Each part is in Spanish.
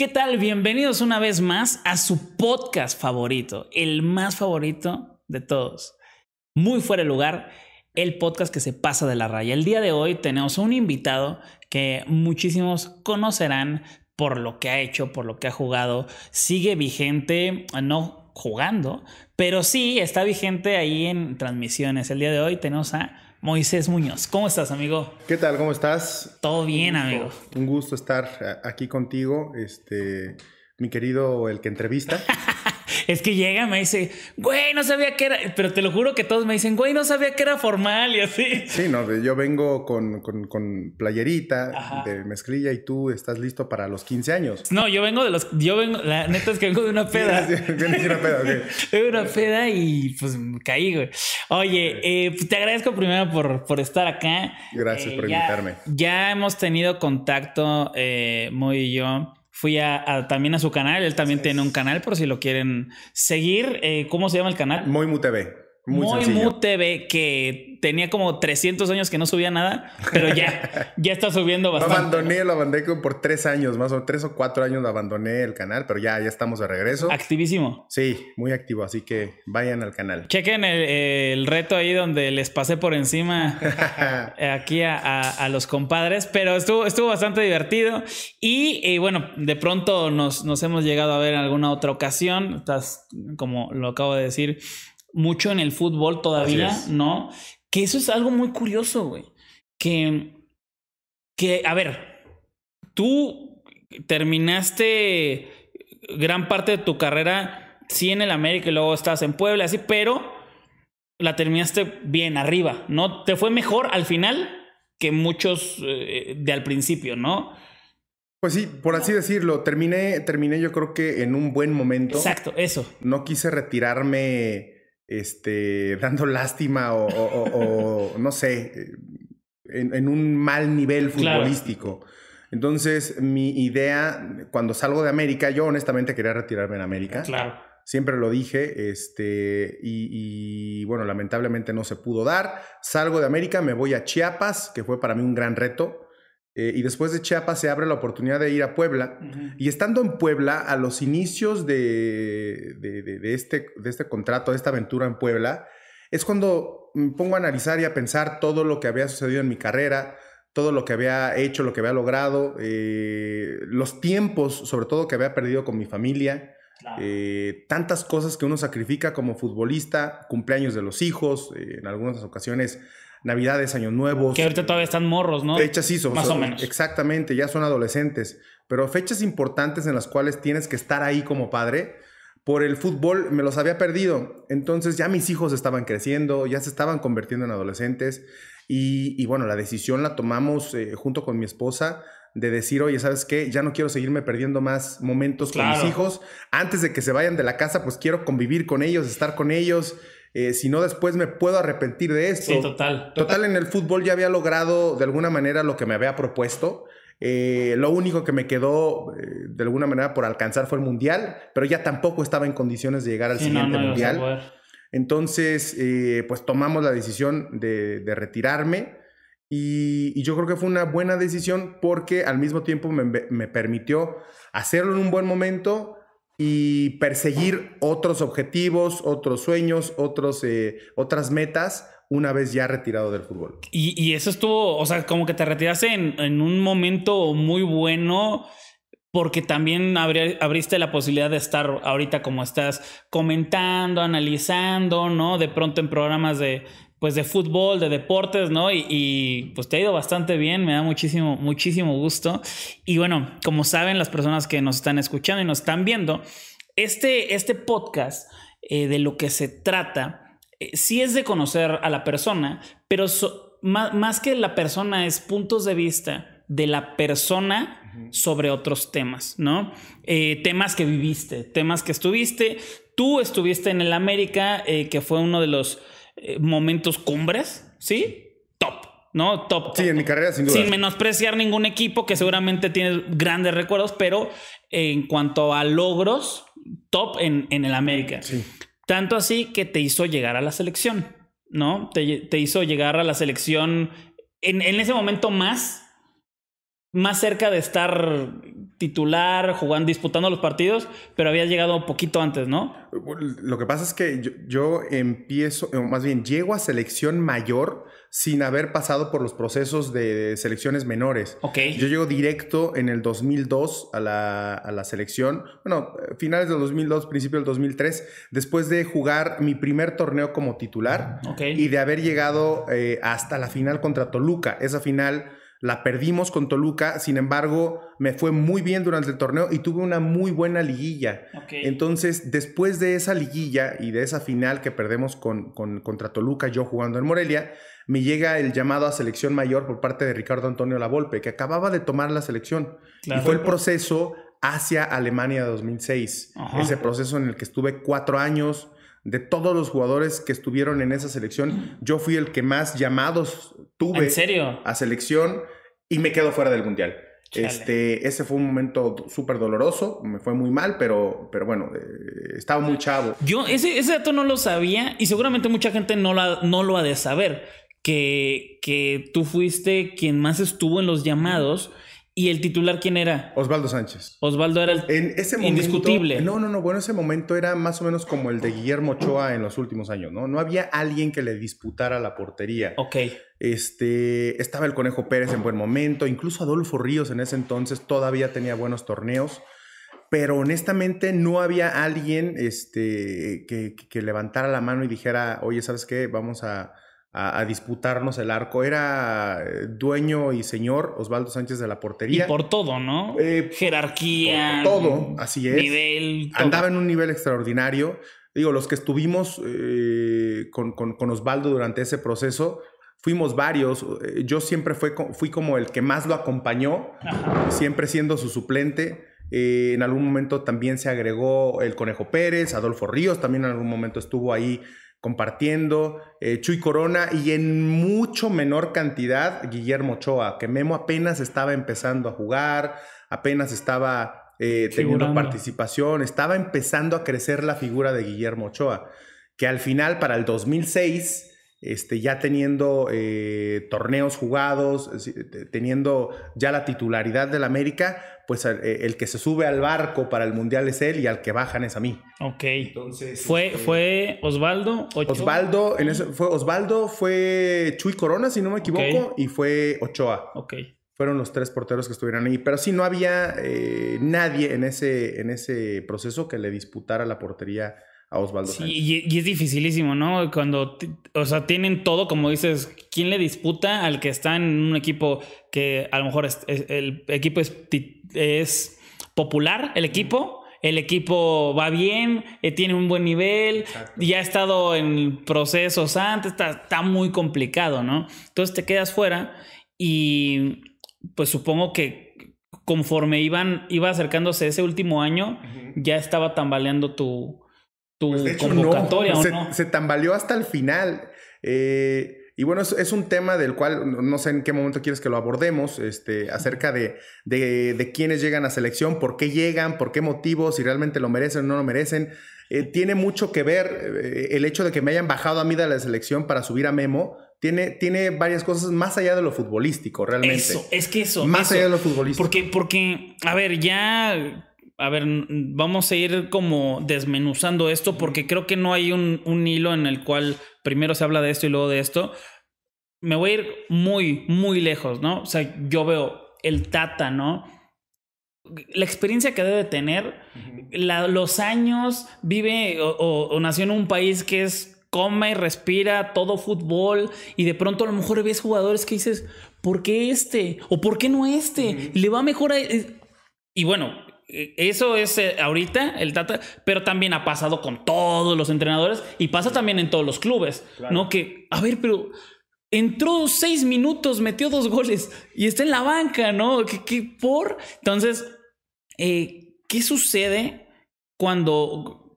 ¿Qué tal? Bienvenidos una vez más a su podcast favorito, el más favorito de todos. Muy fuera de lugar, el podcast que se pasa de la raya. El día de hoy tenemos un invitado que muchísimos conocerán por lo que ha hecho, por lo que ha jugado. Sigue vigente, no jugando, pero sí está vigente ahí en transmisiones. El día de hoy tenemos a Moisés Muñoz. ¿Cómo estás, amigo? ¿Qué tal? ¿Cómo estás? Todo bien, amigo. Un gusto estar aquí contigo, este, mi querido el que entrevista. Es que llega, me dice, güey, no sabía que era. Pero te lo juro que todos me dicen, güey, no sabía que era formal y así. Sí, no, yo vengo con, playerita de mezclilla y tú estás listo para los 15 años. No, yo vengo de los. Yo vengo, la neta es que vengo de una peda. de una peda, de una peda y pues caí, güey. Oye, eh, pues, te agradezco primero por, estar acá. Gracias por eh, invitarme. Ya hemos tenido contacto, eh, Moy y yo fui a, también a su canal. Él también tiene un canal por si lo quieren seguir. Eh, ¿Cómo se llama el canal? Moimu TV. Muy, muy TV, que tenía como 300 años que no subía nada, pero ya, ya está subiendo bastante. Lo abandoné, lo abandoné por tres años, más o menos tres o cuatro años lo abandoné el canal, pero ya, ya estamos de regreso. Activísimo. Sí, muy activo, así que vayan al canal. Chequen el, el reto ahí donde les pasé por encima eh, aquí a, a, los compadres, pero estuvo, estuvo bastante divertido y, y eh, bueno, de pronto nos, nos hemos llegado a ver en alguna otra ocasión, estás, como lo acabo de decir, mucho en el fútbol todavía, ¿no? Que eso es algo muy curioso, güey. Que, que, a ver, tú terminaste gran parte de tu carrera, sí en el América y luego estás en Puebla, así, pero la terminaste bien arriba, ¿no? Te fue mejor al final que muchos eh, de al principio, ¿no? Pues sí, por así decirlo, terminé, terminé yo creo que en un buen momento. Exacto, eso. No quise retirarme este, dando lástima o, no sé, eh, en, un mal nivel futbolístico. Entonces, mi idea, cuando salgo de América, yo honestamente quería retirarme en América. Claro. Siempre lo dije, este, y, bueno, lamentablemente no se pudo dar. Salgo de América, me voy a Chiapas, que fue para mí un gran reto. Eh, y después de Chiapas se abre la oportunidad de ir a Puebla. Y estando en Puebla, a los inicios de, este, de este contrato, de esta aventura en Puebla, es cuando me pongo a analizar y a pensar todo lo que había sucedido en mi carrera, todo lo que había hecho, lo que había logrado, eh, los tiempos, sobre todo, que había perdido con mi familia. Eh, tantas cosas que uno sacrifica como futbolista, cumpleaños de los hijos, en algunas ocasiones Navidades, Año nuevo, Que ahorita todavía están morros, ¿no? Fechas hizo, más o menos. Exactamente, ya son adolescentes. Pero fechas importantes en las cuales tienes que estar ahí como padre. Por el fútbol me los había perdido. Entonces ya mis hijos estaban creciendo, ya se estaban convirtiendo en adolescentes. Y, bueno, la decisión la tomamos eh, junto con mi esposa de decir, oye, ¿sabes qué? Ya no quiero seguirme perdiendo más momentos con mis hijos. Antes de que se vayan de la casa, pues quiero convivir con ellos, estar con ellos. Eh, si no después me puedo arrepentir de esto. total, total, en el fútbol ya había logrado de alguna manera lo que me había propuesto. Eh, lo único que me quedó eh, de alguna manera por alcanzar fue el mundial, pero ya tampoco estaba en condiciones de llegar al siguiente mundial. Entonces, pues tomamos la decisión de, retirarme. Y, yo creo que fue una buena decisión porque al mismo tiempo me, me, permitió hacerlo en un buen momento, y perseguir otros objetivos, otros sueños, otros, eh, otras metas una vez ya retirado del fútbol. Y, eso estuvo, o sea, como que te retiraste en, un momento muy bueno porque también abriste la posibilidad de estar ahorita como estás comentando, analizando, ¿no? De pronto en programas de, pues de fútbol, de deportes, ¿no? Y, pues te ha ido bastante bien, me da muchísimo, muchísimo gusto. Y bueno, como saben las personas que nos están escuchando y nos están viendo, este, este podcast eh, de lo que se trata, eh, sí es de conocer a la persona, pero más, que la persona es puntos de vista de la persona sobre otros temas, ¿no? Eh, temas que viviste, temas que estuviste. Tú estuviste en el América, que fue uno de los eh, momentos cumbres, ¿sí? Top. ¿no? Top. Sí, en mi carrera, sin Sin menospreciar ningún equipo que seguramente tiene grandes recuerdos, pero en cuanto a logros, top en, en el América. Sí. Tanto así que te hizo llegar a la selección, ¿no? Te, hizo llegar a la selección en, en, ese momento más, más cerca de estar titular, jugando, disputando los partidos, pero había llegado un poquito antes, ¿no? Lo que pasa es que yo, empiezo, empiezo, más bien, llego a selección mayor sin haber pasado por los procesos de selecciones menores. Yo llego directo en el 2002 a la, a la selección, bueno, finales del 2002, principio del 2003, después de jugar mi primer torneo como titular y de haber llegado eh, hasta la final contra Toluca, esa final la perdimos con Toluca, sin embargo, me fue muy bien durante el torneo y tuve una muy buena liguilla. Entonces, después de esa liguilla y de esa final que perdemos con, contra Toluca, yo jugando en Morelia, me llega el llamado a selección mayor por parte de Ricardo Antonio Lavolpe, que acababa de tomar la selección. Y fue el proceso hacia Alemania 2006, ese proceso en el que estuve cuatro años de todos los jugadores que estuvieron en esa selección, mm. yo fui el que más llamados tuve a selección y me quedo fuera del mundial. Este, ese fue un momento súper doloroso, me fue muy mal, pero, pero bueno, eh, estaba muy chavo. Yo ese, ese dato no lo sabía y seguramente mucha gente no, la, no lo ha de saber, que, que tú fuiste quien más estuvo en los llamados. ¿Y el titular quién era? Osvaldo Sánchez. Osvaldo era el en ese momento, indiscutible. No, no, no. Bueno, ese momento era más o menos como el de Guillermo Ochoa en los últimos años, ¿no? No había alguien que le disputara la portería. Ok. Este, estaba el Conejo Pérez en buen momento. Incluso Adolfo Ríos en ese entonces todavía tenía buenos torneos. Pero honestamente no había alguien este, que, que levantara la mano y dijera, oye, ¿sabes qué? Vamos a a, disputarnos el arco. Era eh, dueño y señor Osvaldo Sánchez de la portería. Y por todo, ¿no? Eh, Jerarquía. Por todo, así es. Nivel. Andaba en un nivel extraordinario. Digo, los que estuvimos eh, con, Osvaldo durante ese proceso, fuimos varios. Yo siempre fui, como el que más lo acompañó, siempre siendo su suplente. en algún momento también se agregó el Conejo Pérez, Adolfo Ríos también en algún momento estuvo ahí compartiendo, eh, Chuy Corona y en mucho menor cantidad Guillermo Ochoa, que Memo apenas estaba empezando a jugar, apenas estaba eh, teniendo participación, estaba empezando a crecer la figura de Guillermo Ochoa, que al final para el 2006 este, ya teniendo eh, torneos jugados, teniendo ya la titularidad del América, pues eh, el, que se sube al barco para el Mundial es él y al que bajan es a mí. Ok. Entonces, ¿Fue, este, fue Osvaldo? Osvaldo, en fue Osvaldo, fue Chuy Corona, si no me equivoco, y fue Ochoa. Ok. Fueron los tres porteros que estuvieron ahí. Pero sí, no había eh, nadie en ese, en ese proceso que le disputara la portería y, es dificilísimo, ¿no? Cuando, o sea, tienen todo, como dices, ¿quién le disputa al que está en un equipo que a lo mejor el equipo es, popular, el equipo? El equipo va bien, eh, tiene un buen nivel, ya ha estado en procesos antes, está, muy complicado, ¿no? Entonces te quedas fuera y pues supongo que conforme iban, iba acercándose ese último año, ya estaba tambaleando tu, tu pues, convocatoria ¿o se, no? se, tambaleó hasta el final. Eh, y bueno, es, un tema del cual no sé en qué momento quieres que lo abordemos, este, acerca de, quiénes llegan a selección, por qué llegan, por qué motivos, si realmente lo merecen o no lo merecen. Eh, tiene mucho que ver eh, el hecho de que me hayan bajado a mí de la selección para subir a Memo. Tiene, tiene varias cosas más allá de lo futbolístico, realmente. Eso, es que eso. Más allá de lo futbolístico. Porque, porque, a ver, ya a ver, vamos a ir como desmenuzando esto porque creo que no hay un, un, hilo en el cual primero se habla de esto y luego de esto. Me voy a ir muy, muy lejos, ¿no? O sea, yo veo el Tata, ¿no? La experiencia que debe tener, la, los años, vive o, nació en un país que es come y respira todo fútbol y de pronto a lo mejor ves jugadores que dices, ¿por qué este? ¿O por qué no este? le va mejor a... Eh, y bueno, eh, eso es eh, ahorita el Tata, pero también ha pasado con todos los entrenadores y pasa también en todos los clubes, ¿no? Que, a ver, pero entró seis minutos, metió dos goles y está en la banca, ¿no? por? Entonces, eh, ¿qué sucede cuando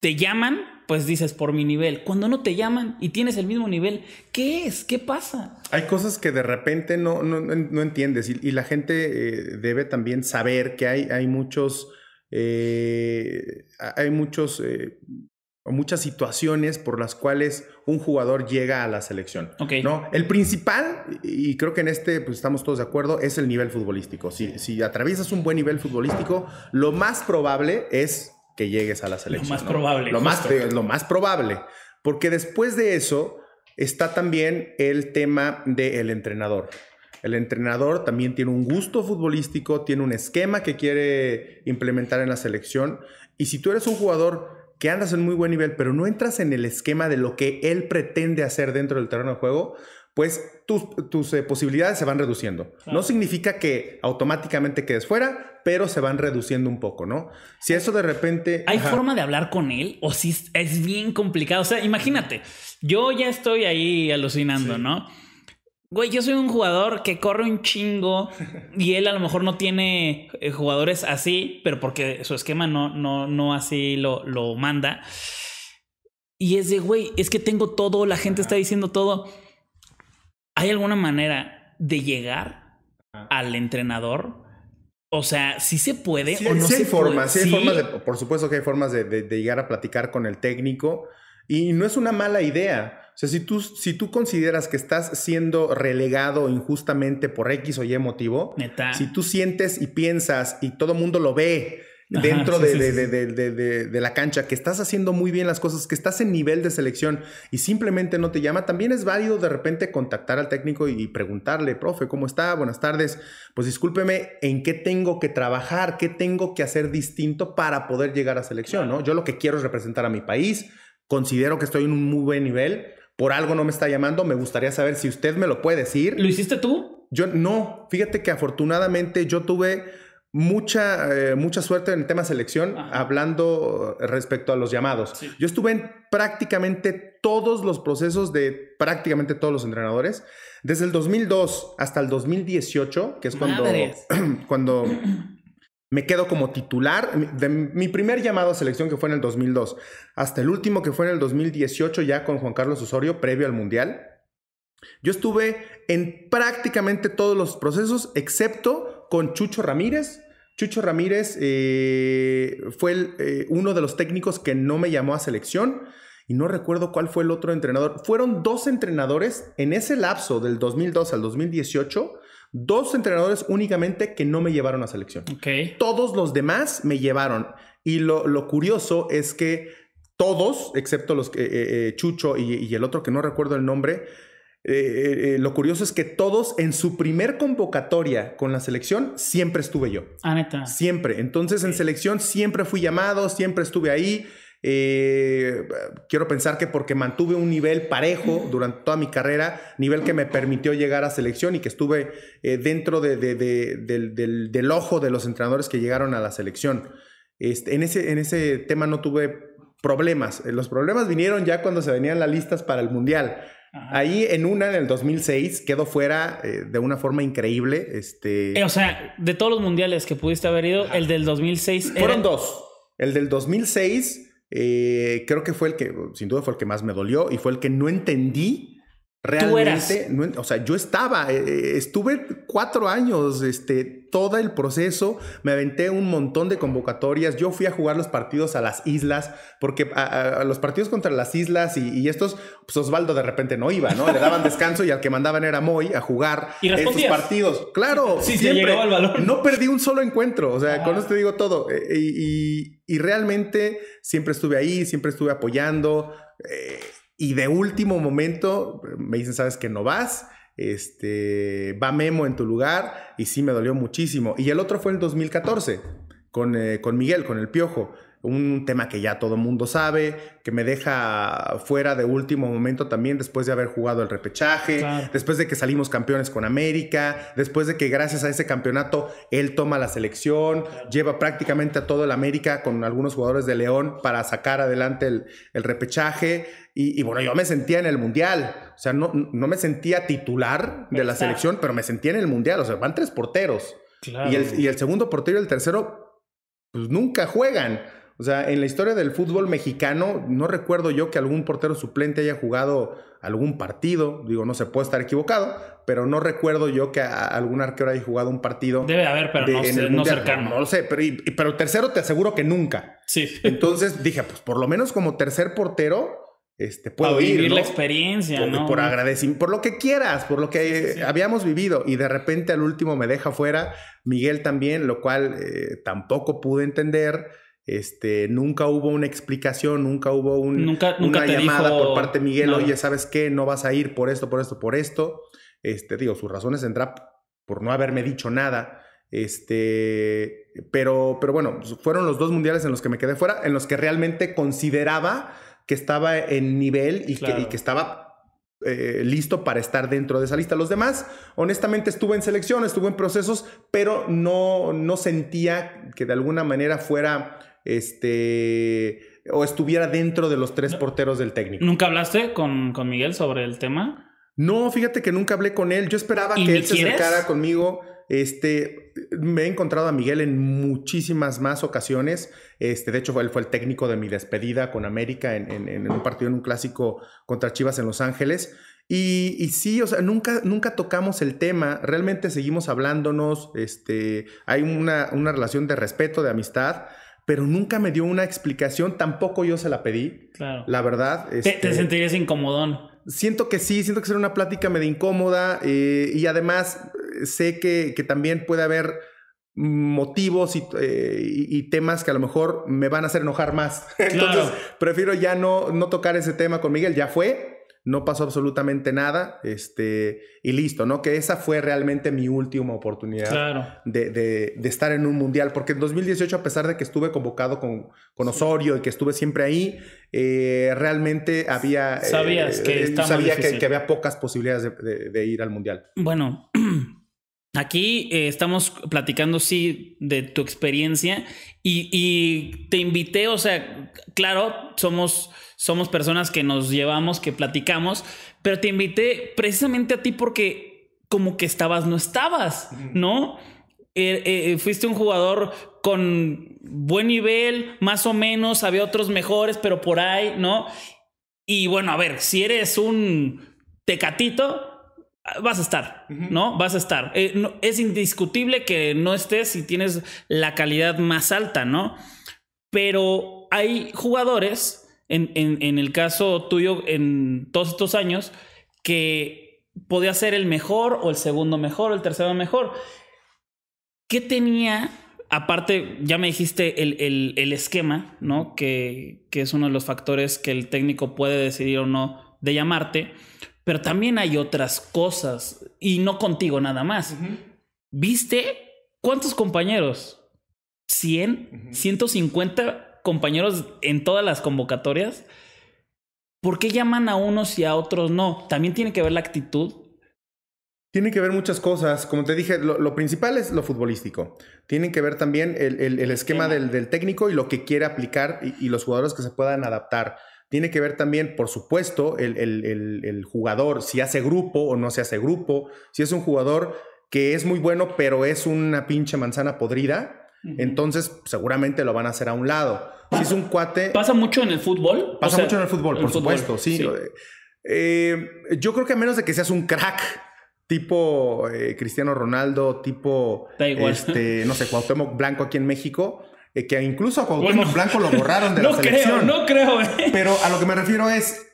te llaman pues dices por mi nivel. Cuando no te llaman y tienes el mismo nivel, ¿qué es? ¿Qué pasa? Hay cosas que de repente no, no, entiendes y, la gente eh, debe también saber que hay, hay muchos, eh, hay muchos, eh, muchas situaciones por las cuales un jugador llega a la selección. ¿no? El principal, y creo que en este pues, estamos todos de acuerdo, es el nivel futbolístico. Si, si atraviesas un buen nivel futbolístico, lo más probable es que llegues a la selección. Lo más probable. Lo más, lo más probable. Porque después de eso está también el tema del entrenador. El entrenador también tiene un gusto futbolístico, tiene un esquema que quiere implementar en la selección. Y si tú eres un jugador que andas en muy buen nivel, pero no entras en el esquema de lo que él pretende hacer dentro del terreno de juego, pues tus, eh, posibilidades se van reduciendo. No significa que automáticamente quedes fuera, pero se van reduciendo un poco, ¿no? Si eso de repente... ¿Hay forma de hablar con él? O si es bien complicado. O sea, imagínate, yo ya estoy ahí alucinando, ¿no? Güey, yo soy un jugador que corre un chingo y él a lo mejor no tiene eh, jugadores así, pero porque su esquema no, no, no así lo, lo manda. Y es de, güey, es que tengo todo, la gente está diciendo todo. ¿Hay alguna manera de llegar al entrenador o sea, sí se puede o no hay se formas, Sí hay formas por supuesto que hay formas de, llegar a platicar con el técnico y no es una mala idea. O sea, si tú, si tú consideras que estás siendo relegado injustamente por X o Y motivo, si tú sientes y piensas y todo mundo lo ve dentro de, la cancha, que estás haciendo muy bien las cosas, que estás en nivel de selección y simplemente no te llama, también es válido de repente contactar al técnico y preguntarle, profe, ¿cómo está? Buenas tardes. Pues discúlpeme, ¿en qué tengo que trabajar? ¿Qué tengo que hacer distinto para poder llegar a selección? ¿no? Yo lo que quiero es representar a mi país, considero que estoy en un muy buen nivel, por algo no me está llamando, me gustaría saber si usted me lo puede decir. ¿Lo hiciste tú? Yo no, fíjate que afortunadamente yo tuve mucha, eh, mucha suerte en el tema selección, hablando respecto a los llamados. Yo estuve en prácticamente todos los procesos de prácticamente todos los entrenadores, desde el 2002 hasta el 2018, que es cuando, cuando me quedo como titular, de mi primer llamado a selección que fue en el 2002, hasta el último que fue en el 2018 ya con Juan Carlos Osorio, previo al Mundial. Yo estuve en prácticamente todos los procesos, excepto con Chucho Ramírez. Chucho Ramírez eh, fue eh, uno de los técnicos que no me llamó a selección y no recuerdo cuál fue el otro entrenador. Fueron dos entrenadores en ese lapso del 2002 al 2018, dos entrenadores únicamente que no me llevaron a selección. Todos los demás me llevaron. Y lo, curioso es que todos, excepto los que eh, Chucho y el otro que no recuerdo el nombre, eh, eh, lo curioso es que todos en su primer convocatoria con la selección siempre estuve yo. Ah, neta. Siempre. Entonces en selección siempre fui llamado, siempre estuve ahí. Eh, quiero pensar que porque mantuve un nivel parejo durante toda mi carrera, nivel que me permitió llegar a selección y que estuve dentro del, ojo de los entrenadores que llegaron a la selección. Este, en, ese, en ese tema no tuve problemas. Los problemas vinieron ya cuando se venían las listas para el Mundial Ahí en una, en el 2006, quedó fuera eh, de una forma increíble. Este... Eh, o sea, de todos los mundiales que pudiste haber ido, el del 2006... Fueron dos. El del 2006 eh, creo que fue el que, sin duda fue el que más me dolió y fue el que no entendí Realmente, o sea, yo estaba, eh, eh, estuve cuatro años, este, todo el proceso, me aventé un montón de convocatorias, yo fui a jugar los partidos a las islas, porque a, los partidos contra las islas y, estos, pues Osvaldo de repente no iba, ¿no? Le daban descanso y al que mandaban era Moy a jugar en estos partidos. Claro, sí, siempre. No perdí un solo encuentro, o sea, con ah. esto te digo todo. Eh, y, y, realmente siempre estuve ahí, siempre estuve apoyando. Eh, y de último momento me dicen, sabes que no vas, este, va Memo en tu lugar y sí me dolió muchísimo. Y el otro fue en 2014 con, eh, con Miguel, con el Piojo un tema que ya todo el mundo sabe, que me deja fuera de último momento también después de haber jugado el repechaje, después de que salimos campeones con América, después de que gracias a ese campeonato él toma la selección, lleva prácticamente a todo el América con algunos jugadores de León para sacar adelante el, repechaje. Y, bueno, yo me sentía en el Mundial, o sea, no, no me sentía titular de la selección, pero me sentía en el Mundial, o sea, van tres porteros. Y, el, y el segundo portero y el tercero, pues nunca juegan. O sea, en la historia del fútbol mexicano, no recuerdo yo que algún portero suplente haya jugado algún partido. Digo, no se puede estar equivocado, pero no recuerdo yo que algún arquero haya jugado un partido. Debe haber, pero no, no cercano. No lo sé, pero, pero el tercero te aseguro que nunca. Sí. Entonces dije, pues por lo menos como tercer portero, este, puedo vivir la experiencia, por, ¿no? Por por lo que quieras, por lo que habíamos vivido. Y de repente al último me deja fuera, Miguel también, lo cual eh, tampoco pude entender. Este, nunca hubo una explicación, nunca hubo un, una llamada por parte de Miguel, oye, ¿sabes qué? No vas a ir por esto, por esto, por esto. Este, digo, sus razones tendrá por no haberme dicho nada. Este, pero, pero bueno, pues, fueron los dos mundiales en los que me quedé fuera, en los que realmente consideraba que estaba en nivel y, que, estaba eh, listo para estar dentro de esa lista. Los demás, honestamente, estuve en selección, estuve en procesos, pero no, no sentía que de alguna manera fuera este o estuviera dentro de los tres porteros del técnico. ¿Nunca hablaste con, Miguel sobre el tema? No, fíjate que nunca hablé con él. Yo esperaba que él se acercara conmigo. Este, me he encontrado a Miguel en muchísimas más ocasiones. Este, de hecho, él fue el técnico de mi despedida con América en, un partido en un clásico contra Chivas en Los Ángeles. Y, sí, o sea, nunca, nunca tocamos el tema, realmente seguimos hablándonos, este, hay una, una relación de respeto, de amistad, pero nunca me dio una explicación, tampoco yo se la pedí. Claro. La verdad. ¿Te, este, sentirías incomodón. Siento que sí, siento que será una plática medio incómoda eh, y además eh, sé que, también puede haber motivos eh, y, temas que a lo mejor me van a hacer enojar más. Entonces, prefiero ya no, no tocar ese tema con Miguel, ya fue, no pasó absolutamente nada, este, y listo, ¿no? Que esa fue realmente mi última oportunidad de, de, estar en un mundial, porque en 2018, a pesar de que estuve convocado con, Osorio y que estuve siempre ahí, eh, realmente había... Sabías eh, que, eh, sabía que, había pocas posibilidades de, de ir al mundial. Bueno, Aquí eh, estamos platicando, sí, de tu experiencia y, te invité, o sea, claro, somos, somos personas que nos llevamos, que platicamos, pero te invité precisamente a ti porque como que estabas, no estabas, ¿no? Eh, eh, fuiste un jugador con buen nivel, más o menos, había otros mejores, pero por ahí, ¿no? Y bueno, a ver, si eres un tecatito, vas a estar, ¿no? Vas a estar. Eh, es indiscutible que no estés si tienes la calidad más alta, ¿no? Pero hay jugadores, en, el caso tuyo, en todos estos años, que podía ser el mejor o el segundo mejor o el tercero mejor. ¿Qué tenía? Aparte, ya me dijiste el, esquema, ¿no? que, es uno de los factores que el técnico puede decidir o no de llamarte pero también hay otras cosas y no contigo nada más. ¿Viste cuántos compañeros? ¿100? 150 compañeros en todas las convocatorias. ¿Por qué llaman a unos y a otros no? También tiene que ver la actitud. Tiene que ver muchas cosas. Como te dije, lo, principal es lo futbolístico. Tienen que ver también el, esquema del, técnico y lo que quiere aplicar y, los jugadores que se puedan adaptar. Tiene que ver también, por supuesto, el, jugador, si hace grupo o no se hace grupo, si es un jugador que es muy bueno, pero es una pinche manzana podrida, entonces seguramente lo van a hacer a un lado. si es un cuate... Pasa mucho en el fútbol. Pasa mucho en el fútbol, por supuesto, sí. Eh, yo creo que a menos de que seas un crack, tipo eh, Cristiano Ronaldo, tipo, este, no sé, Cuauhtémoc Blanco aquí en México, eh, que incluso a Cuauhtémoc Blanco lo borraron de no la selección. Creo, no creo, eh. Pero a lo que me refiero es,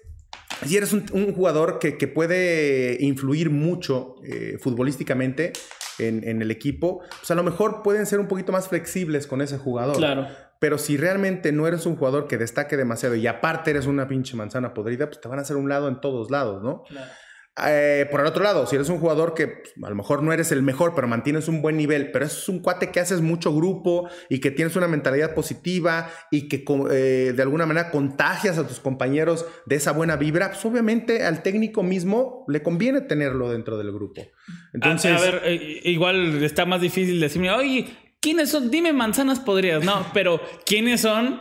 si eres un, jugador que, puede influir mucho eh, futbolísticamente en, en, el equipo, pues a lo mejor pueden ser un poquito más flexibles con ese jugador. Claro. Pero si realmente no eres un jugador que destaque demasiado y aparte eres una pinche manzana podrida, pues te van a hacer un lado en todos lados, ¿no? Claro. Eh, por el otro lado, si eres un jugador que pues, a lo mejor no eres el mejor, pero mantienes un buen nivel, pero es un cuate que haces mucho grupo y que tienes una mentalidad positiva y que eh, de alguna manera contagias a tus compañeros de esa buena vibra, pues, obviamente al técnico mismo le conviene tenerlo dentro del grupo. Entonces, a, ver, eh, igual está más difícil decirme, oye, ¿quiénes son? Dime manzanas podrías, no, pero ¿quiénes son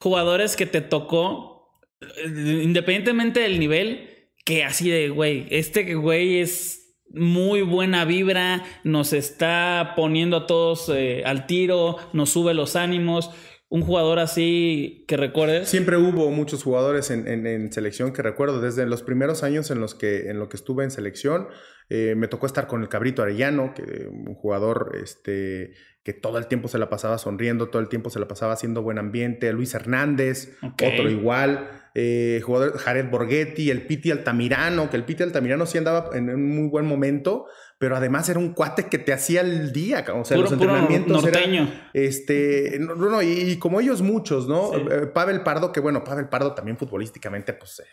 jugadores que te tocó independientemente del nivel? que así de, güey, este güey es muy buena vibra, nos está poniendo a todos eh, al tiro, nos sube los ánimos un jugador así que recuerdes? Siempre hubo muchos jugadores en, selección que recuerdo. Desde los primeros años en los que, en lo que estuve en selección, eh, me tocó estar con el Cabrito Arellano, que, un jugador este, que todo el tiempo se la pasaba sonriendo, todo el tiempo se la pasaba haciendo buen ambiente. Luis Hernández, otro igual. Eh, jugador Jared Borghetti, el Piti Altamirano, que el Piti Altamirano sí andaba en un muy buen momento, pero además era un cuate que te hacía el día, o sea, los entrenamientos norteño. este, no, y, como ellos muchos, ¿no? Eh, Pavel Pardo, que bueno, Pavel Pardo también futbolísticamente pues eh,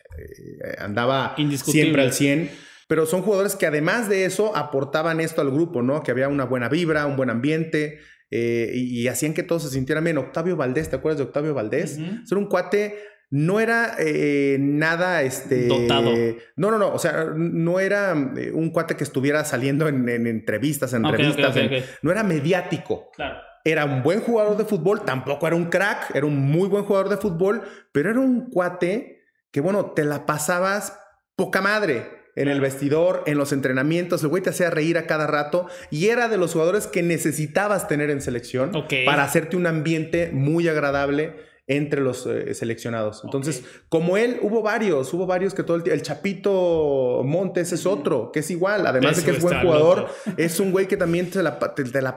eh, andaba siempre al 100 pero son jugadores que además de eso aportaban esto al grupo, ¿no? Que había una buena vibra, un buen ambiente y, hacían que todos se sintieran bien. Octavio Valdés, ¿te acuerdas de Octavio Valdés? Era un cuate no era eh, nada este, dotado. No, no, no. O sea, no era eh, un cuate que estuviera saliendo en, entrevistas, en revistas. no era mediático. Claro. Era un buen jugador de fútbol, tampoco era un crack, era un muy buen jugador de fútbol, pero era un cuate que, bueno, te la pasabas poca madre en el vestidor, en los entrenamientos, el güey te hacía reír a cada rato y era de los jugadores que necesitabas tener en selección para hacerte un ambiente muy agradable entre los eh, seleccionados. Entonces, como él, hubo varios, hubo varios que todo el tiempo... El Chapito Montes es otro, que es igual, además de que es buen jugador, es un güey que también te la,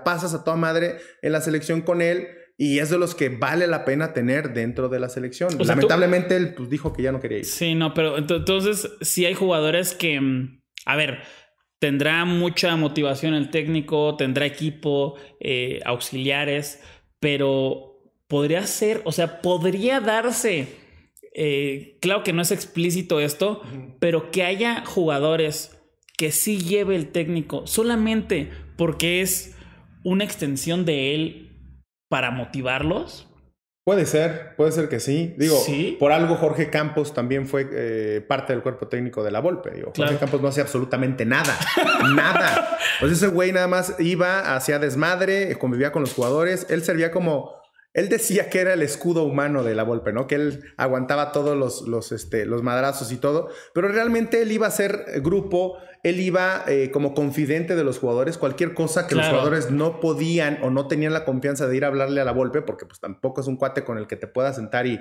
pasas a toda madre en la selección con él y es de los que vale la pena tener dentro de la selección. Lamentablemente él pues, dijo que ya no quería ir. Sí, no, pero entonces sí hay jugadores que, mm, a ver, tendrá mucha motivación el técnico, tendrá equipo, eh, auxiliares, pero podría ser, o sea, podría darse, eh, claro que no es explícito esto, pero que haya jugadores que sí lleve el técnico solamente porque es una extensión de él para motivarlos. Puede ser, puede ser que sí. Digo, por algo Jorge Campos también fue eh, parte del cuerpo técnico de la Volpe. Digo, Jorge Campos no hacía absolutamente nada. nada. Pues ese güey nada más iba, hacía desmadre, convivía con los jugadores. Él servía como él decía que era el escudo humano de la Volpe, ¿no? Que él aguantaba todos los, este, los madrazos y todo, pero realmente él iba a ser grupo, él iba eh, como confidente de los jugadores, cualquier cosa que los jugadores no podían o no tenían la confianza de ir a hablarle a la Volpe, porque pues tampoco es un cuate con el que te puedas sentar y,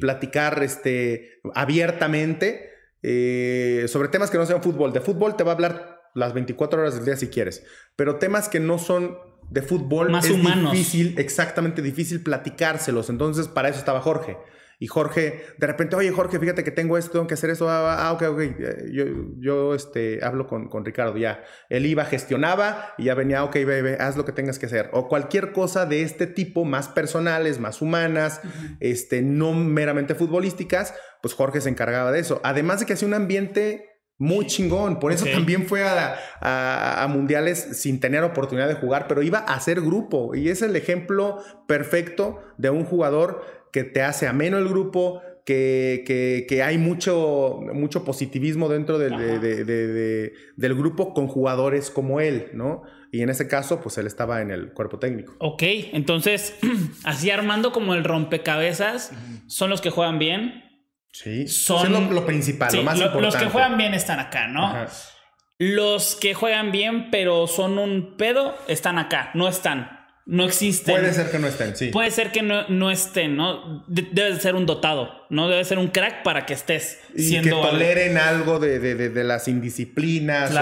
platicar este, abiertamente eh, sobre temas que no sean fútbol. De fútbol te va a hablar las 24 horas del día si quieres, pero temas que no son de fútbol más es difícil, exactamente difícil platicárselos. Entonces, para eso estaba Jorge. Y Jorge, de repente, oye Jorge, fíjate que tengo esto, tengo que hacer eso. Ah, ah, ah ok, ok. Eh, yo, este, hablo con, con, Ricardo ya. Él iba, gestionaba y ya venía, ok, bebé, haz lo que tengas que hacer. O cualquier cosa de este tipo, más personales, más humanas, este, no meramente futbolísticas, pues Jorge se encargaba de eso. Además de que hacía un ambiente muy chingón. Por eso también fue a, mundiales sin tener oportunidad de jugar, pero iba a ser grupo. Y es el ejemplo perfecto de un jugador que te hace ameno el grupo, que, hay mucho, mucho positivismo dentro del, del grupo con jugadores como él, ¿no? Y en ese caso, pues él estaba en el cuerpo técnico. Ok, entonces, así armando como el rompecabezas, son los que juegan bien, son, los lo, principal, lo más importante. Los que juegan bien están acá, ¿no? Los que juegan bien, pero son un pedo, están acá, no están. No existen. Puede ser que no estén, sí. Puede ser que no, estén, ¿no? De ser un dotado, ¿no? debe ser un crack para que estés. Y que toleren algo, de, las indisciplinas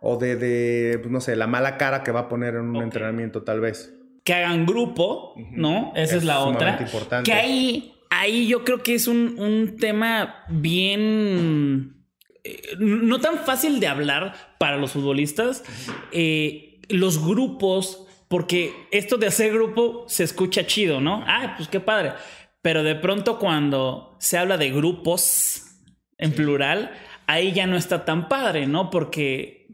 o, de, pues, no sé, la mala cara que va a poner en un entrenamiento, tal vez. Que hagan grupo, ¿no? Esa es, la otra. Importante. Que ahí ahí yo creo que es un, tema bien... Eh, no tan fácil de hablar para los futbolistas. Eh, los grupos, porque esto de hacer grupo se escucha chido, ¿no? Ah, pues qué padre. Pero de pronto cuando se habla de grupos en plural, ahí ya no está tan padre, ¿no? Porque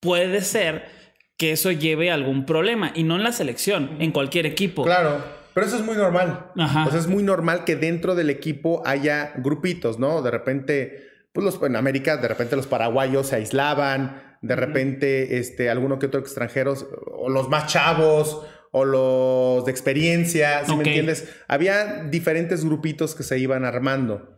puede ser que eso lleve a algún problema y no en la selección, en cualquier equipo. Claro. Pero eso es muy normal. Ajá. es muy normal que dentro del equipo haya grupitos, ¿no? De repente, pues los, en América, de repente los paraguayos se aislaban, de repente este, alguno que otro extranjeros, o los más chavos, o los de experiencia, ¿sí me entiendes? Había diferentes grupitos que se iban armando.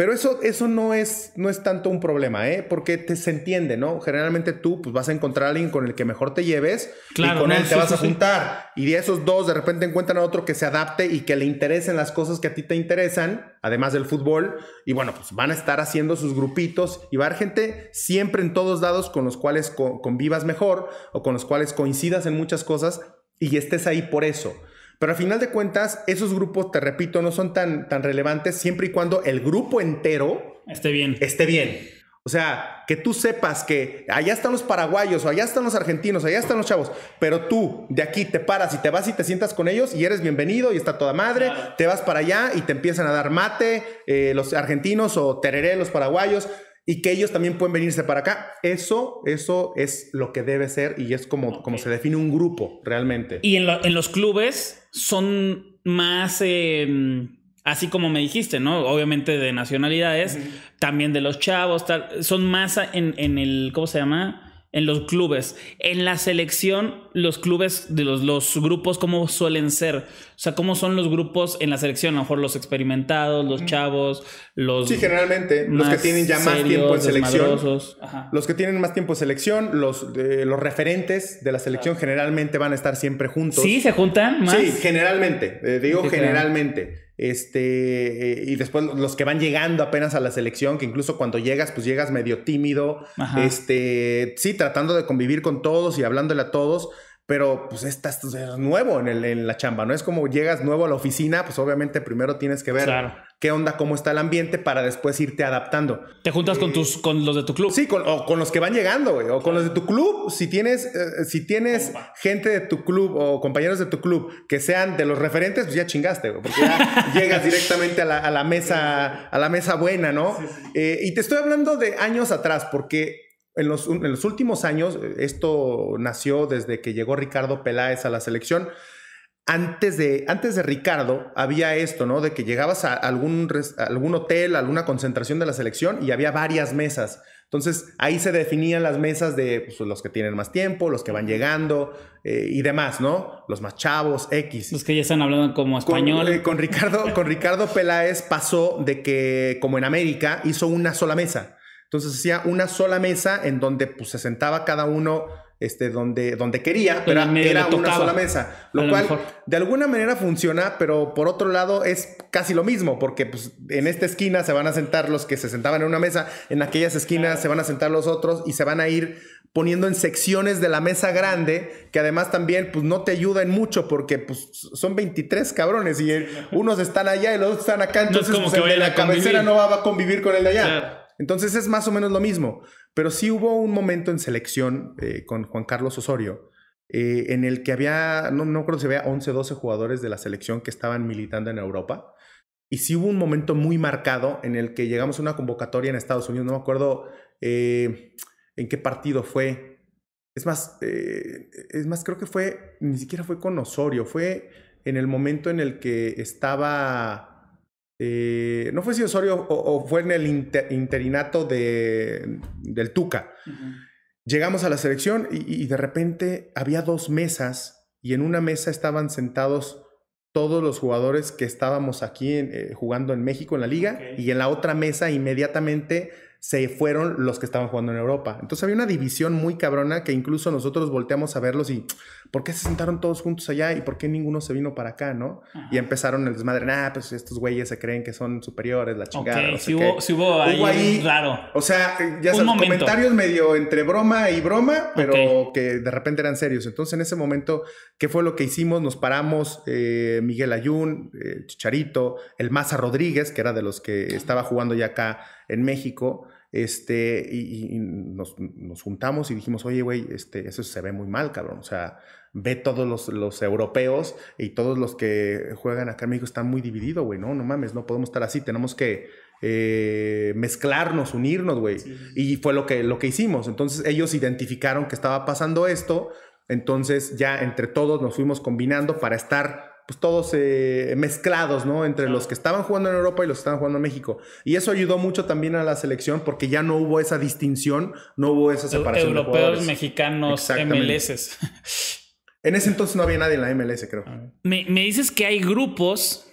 Pero eso, eso no, es, no es tanto un problema, ¿eh? porque te, se entiende, ¿no? Generalmente tú pues, vas a encontrar a alguien con el que mejor te lleves y con él te vas a juntar. Y de esos dos, de repente encuentran a otro que se adapte y que le interesen las cosas que a ti te interesan, además del fútbol. Y bueno, pues van a estar haciendo sus grupitos y va a haber gente siempre en todos lados con los cuales convivas mejor o con los cuales coincidas en muchas cosas y estés ahí por eso. Pero al final de cuentas, esos grupos, te repito, no son tan, tan relevantes siempre y cuando el grupo entero esté bien. Esté bien. O sea, que tú sepas que allá están los paraguayos, o allá están los argentinos, allá están los chavos, pero tú de aquí te paras y te vas y te sientas con ellos y eres bienvenido y está toda madre, te vas para allá y te empiezan a dar mate, eh, los argentinos o tereré, los paraguayos, y que ellos también pueden venirse para acá. Eso, eso es lo que debe ser y es como, como se define un grupo realmente. Y en, los clubes son más, em, así como me dijiste, ¿no? Obviamente de nacionalidades, también de los chavos, son más en, en el, ¿cómo se llama? En los clubes. En la selección los clubes, de los, los grupos, cómo suelen ser. O sea, cómo son los grupos en la selección. A lo mejor los experimentados, los chavos, los. Sí, generalmente. Los que tienen ya más tiempo en selección. Los que tienen más tiempo en selección, los, los referentes de la selección generalmente van a estar siempre juntos. Sí, se juntan más. Sí, generalmente. Eh, digo generalmente. Este, eh, y después los que van llegando apenas a la selección, que incluso cuando llegas, pues llegas medio tímido, este, sí, tratando de convivir con todos y hablándole a todos, pero pues estás nuevo en, el, en, la chamba, ¿no? Es como llegas nuevo a la oficina, pues obviamente primero tienes que ver qué onda, cómo está el ambiente para después irte adaptando. Te juntas con tus con los de tu club. Sí, con, o con los que van llegando, o con los de tu club, si tienes eh, eh, si tienes gente de tu club o compañeros de tu club que sean de los referentes, pues ya chingaste, porque ya llegas directamente a la, mesa a la mesa buena, ¿no? Eh, y te estoy hablando de años atrás porque en los, últimos años, eh, esto nació desde que llegó Ricardo Peláez a la selección. Antes de, antes de Ricardo había esto, ¿no? De que llegabas a algún, algún hotel, alguna concentración de la selección y había varias mesas. Entonces ahí se definían las mesas de pues, los que tienen más tiempo, los que van llegando eh, y demás, ¿no? Los más chavos, X. Los que ya están hablando como español. Con, eh, con Ricardo, con Ricardo Peláez pasó de que, como en América, hizo una sola mesa. Entonces hacía una sola mesa en donde pues, se sentaba cada uno este, donde, donde quería, pero era, una sola mesa. Lo, cual de alguna manera funciona, pero por otro lado es casi lo mismo, porque pues, en esta esquina se van a sentar los que se sentaban en una mesa, en aquellas esquinas se van a sentar los otros y se van a ir poniendo en secciones de la mesa grande, que además también pues no te ayudan mucho porque pues son 23 cabrones y unos están allá y los otros están acá, entonces como pues, que la cabecera no va a convivir con el de allá. Entonces es más o menos lo mismo, pero sí hubo un momento en selección eh, con Juan Carlos Osorio. Eh, en el que había, no, no creo que se vea 11, 12 jugadores de la selección que estaban militando en Europa. Y sí hubo un momento muy marcado en el que llegamos a una convocatoria en Estados Unidos, no me acuerdo eh, en qué partido fue. Es más, es más, creo que fue, ni siquiera fue con Osorio, fue en el momento en el que estaba eh, no fue si Osorio o, fue en el interinato de, del Tuca. Llegamos a la selección y, de repente había dos mesas y en una mesa estaban sentados todos los jugadores que estábamos aquí eh, jugando en México en la liga y en la otra mesa inmediatamente se fueron los que estaban jugando en Europa. Entonces había una división muy cabrona que incluso nosotros volteamos a verlos y ¿por qué se sentaron todos juntos allá y por qué ninguno se vino para acá, no? Y empezaron el desmadre, Ah, pues estos güeyes se creen que son superiores, la chingada. si, hubo, ahí, O sea, ya son comentarios medio entre broma y broma, pero que de repente eran serios. Entonces en ese momento, ¿qué fue lo que hicimos? Nos paramos eh, Miguel Ayun, eh, Chicharito, el Maza Rodríguez, que era de los que estaba jugando ya acá en México. Este, y, nos, juntamos y dijimos, oye, güey, este, eso se ve muy mal, cabrón. O sea, ve todos los, europeos y todos los que juegan acá en México están muy divididos, güey. No, no mames, no podemos estar así. Tenemos que eh, mezclarnos, unirnos, güey. Y fue lo que, lo que hicimos. Entonces ellos identificaron que estaba pasando esto. Entonces ya entre todos nos fuimos combinando para estar pues todos eh, mezclados, ¿no? Entre los que estaban jugando en Europa y los que estaban jugando en México. Y eso ayudó mucho también a la selección porque ya no hubo esa distinción, no hubo esa separación. Europeos, mexicanos, MLS. En ese entonces no había nadie en la MLS, creo. Me, dices que hay grupos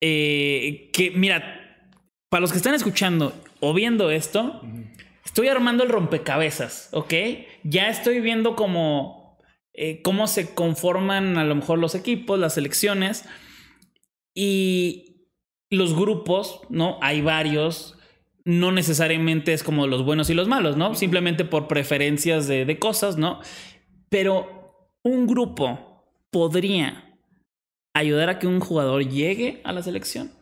eh, que, mira, para los que están escuchando o viendo esto, estoy armando el rompecabezas, ¿ok? Ya estoy viendo como eh, cómo se conforman a lo mejor los equipos, las selecciones y los grupos, ¿no? Hay varios, no necesariamente es como los buenos y los malos, ¿no? Simplemente por preferencias de, de cosas, ¿no? Pero un grupo podría ayudar a que un jugador llegue a la selección.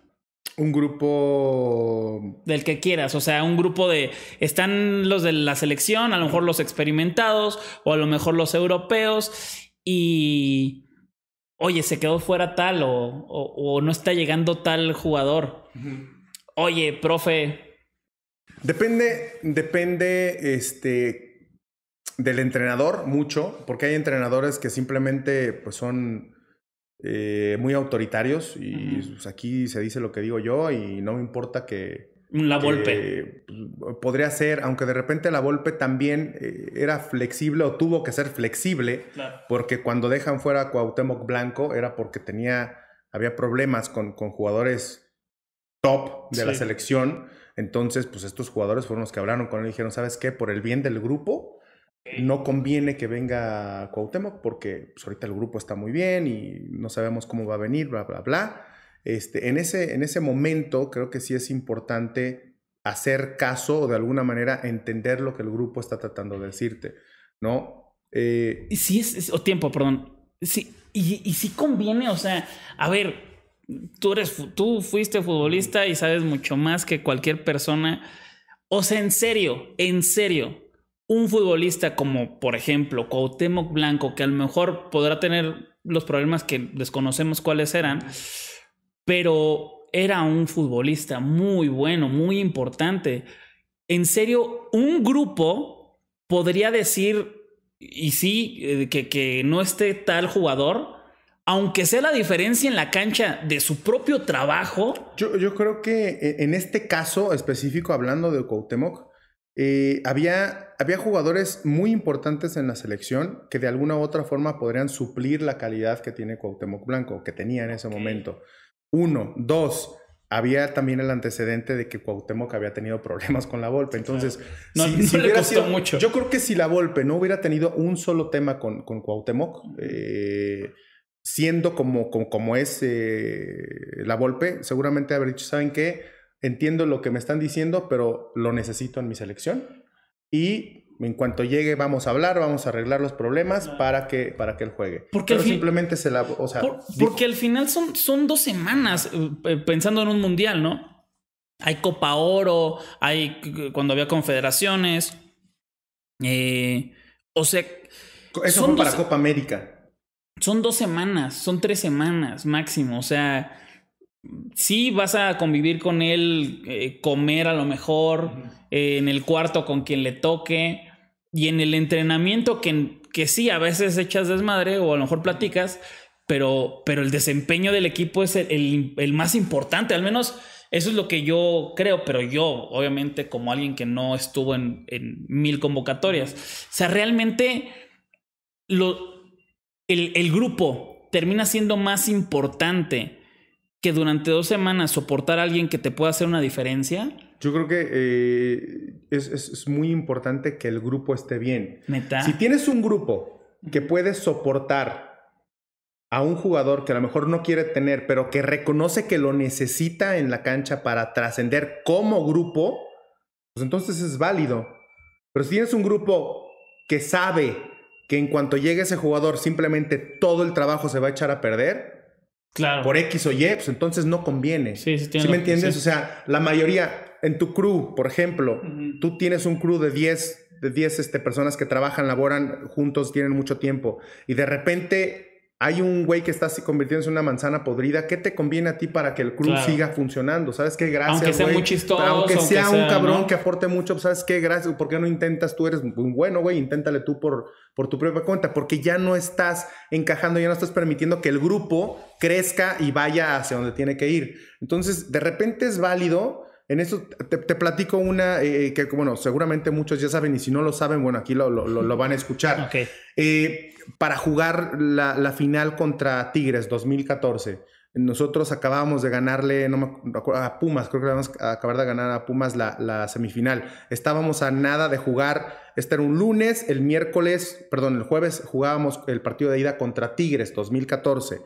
Un grupo... Del que quieras, o sea, un grupo de... Están los de la selección, a lo mejor los experimentados, o a lo mejor los europeos, y... Oye, se quedó fuera tal o, o, no está llegando tal jugador. Oye, profe. Depende, depende, este, del entrenador mucho, porque hay entrenadores que simplemente pues son eh, muy autoritarios y pues, aquí se dice lo que digo yo y no me importa que... La golpe. Pues, podría ser, aunque de repente la golpe también eh, era flexible o tuvo que ser flexible, porque cuando dejan fuera a Cuauhtémoc Blanco era porque tenía, había problemas con, con jugadores top de la selección. Entonces, pues estos jugadores fueron los que hablaron con él y dijeron, ¿sabes qué? Por el bien del grupo, no conviene que venga Cuauhtémoc porque pues, ahorita el grupo está muy bien y no sabemos cómo va a venir, bla, bla, bla. Este, en, ese, en ese momento creo que sí es importante hacer caso o de alguna manera entender lo que el grupo está tratando de decirte, ¿no? Eh, y si es, o tiempo, perdón. Sí, y, y si conviene, o sea, a ver, tú, eres, tú fuiste futbolista y sabes mucho más que cualquier persona. O sea, en serio, en serio, un futbolista como, por ejemplo, Cuauhtémoc Blanco, que a lo mejor podrá tener los problemas que desconocemos cuáles eran, pero era un futbolista muy bueno, muy importante. En serio, un grupo podría decir, y sí, eh, que, que no esté tal jugador, aunque sea la diferencia en la cancha de su propio trabajo. Yo, yo creo que eh, en este caso específico, hablando de Cuauhtémoc, eh, había, había jugadores muy importantes en la selección que de alguna u otra forma podrían suplir la calidad que tiene Cuauhtémoc Blanco, que tenía en ese momento. Uno, dos, había también el antecedente de que Cuauhtémoc había tenido problemas con la Volpe. Entonces, no, le costó mucho. Yo creo que si la Volpe no hubiera tenido un solo tema con, con Cuauhtémoc, eh, siendo como, como, es eh, la Volpe, seguramente habría dicho, ¿saben qué? entiendo lo que me están diciendo, pero lo necesito en mi selección. Y en cuanto llegue vamos a hablar, vamos a arreglar los problemas para que, para que él juegue. Porque simplemente se la... O sea, porque al final son, son dos semanas eh, pensando en un mundial, ¿no? Hay Copa Oro, hay cuando había confederaciones. Eh, o sea... Eso son para Copa América. Son dos semanas, son tres semanas máximo. O sea, sí vas a convivir con él, eh, comer a lo mejor, eh, en el cuarto con quien le toque, y en el entrenamiento que, sí, a veces echas desmadre o a lo mejor platicas, pero, pero el desempeño del equipo es el, más importante, al menos eso es lo que yo creo, pero yo, obviamente, como alguien que no estuvo en, mil convocatorias, o sea, realmente lo, el, el grupo termina siendo más importante que durante dos semanas soportar a alguien que te pueda hacer una diferencia. Yo creo que eh, es, muy importante que el grupo esté bien. Si tienes un grupo que puede soportar a un jugador que a lo mejor no quiere tener, pero que reconoce que lo necesita en la cancha para trascender como grupo, pues entonces es válido. Pero si tienes un grupo que sabe que en cuanto llegue ese jugador simplemente todo el trabajo se va a echar a perder, por X o Y, pues entonces no conviene. Sí, sí, ¿Sí me entiendes? O sea, la mayoría, en tu crew, por ejemplo, tú tienes un crew de 10, de 10 este, personas que trabajan, laboran juntos, tienen mucho tiempo, y de repente hay un güey que está convirtiéndose en una manzana podrida, ¿qué te conviene a ti para que el club siga funcionando? ¿Sabes qué? Gracias, Aunque sea muy chistoso. Aunque, sea, un cabrón que aporte mucho, ¿sabes qué? Gracias. ¿Por qué no intentas? Tú eres un bueno, güey. Inténtale tú por, por tu propia cuenta. Porque ya no estás encajando, ya no estás permitiendo que el grupo crezca y vaya hacia donde tiene que ir. Entonces, de repente es válido... En eso te, platico una eh, que, bueno, seguramente muchos ya saben y si no lo saben, bueno, aquí lo, van a escuchar. Ok. Eh, para jugar la, final contra Tigres 2014. Nosotros acabábamos de ganarle, no me acuerdo, a Pumas, creo que vamos a acabar de ganar a Pumas la, semifinal. Estábamos a nada de jugar, este era un lunes, el miércoles, perdón, el jueves jugábamos el partido de ida contra Tigres 2014.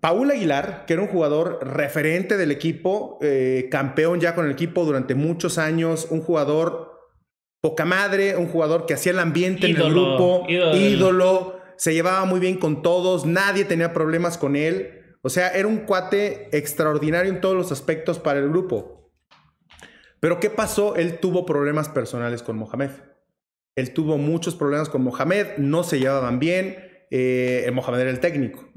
Paul Aguilar, que era un jugador referente del equipo, eh, campeón ya con el equipo durante muchos años, un jugador poca madre, un jugador que hacía el ambiente en el grupo, ídolo. se llevaba muy bien con todos, nadie tenía problemas con él. O sea, era un cuate extraordinario en todos los aspectos para el grupo. Pero ¿qué pasó? Él tuvo problemas personales con Mohamed. Él tuvo muchos problemas con Mohamed, no se llevaban bien. Eh, Mohamed era el técnico.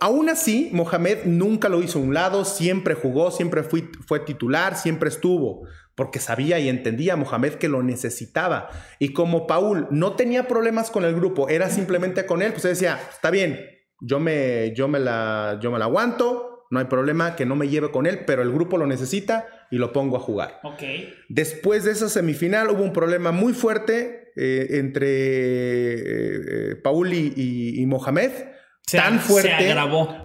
Aún así, Mohamed nunca lo hizo a un lado, siempre jugó, siempre fue titular, siempre estuvo porque sabía y entendía a Mohamed que lo necesitaba. Y como Paul no tenía problemas con el grupo, era simplemente con él, pues decía, está bien, yo me, yo me, la, yo me la aguanto, no hay problema que no me lleve con él, pero el grupo lo necesita y lo pongo a jugar. Después de esa semifinal hubo un problema muy fuerte eh, entre eh, eh, Paul y Mohamed tan fuerte.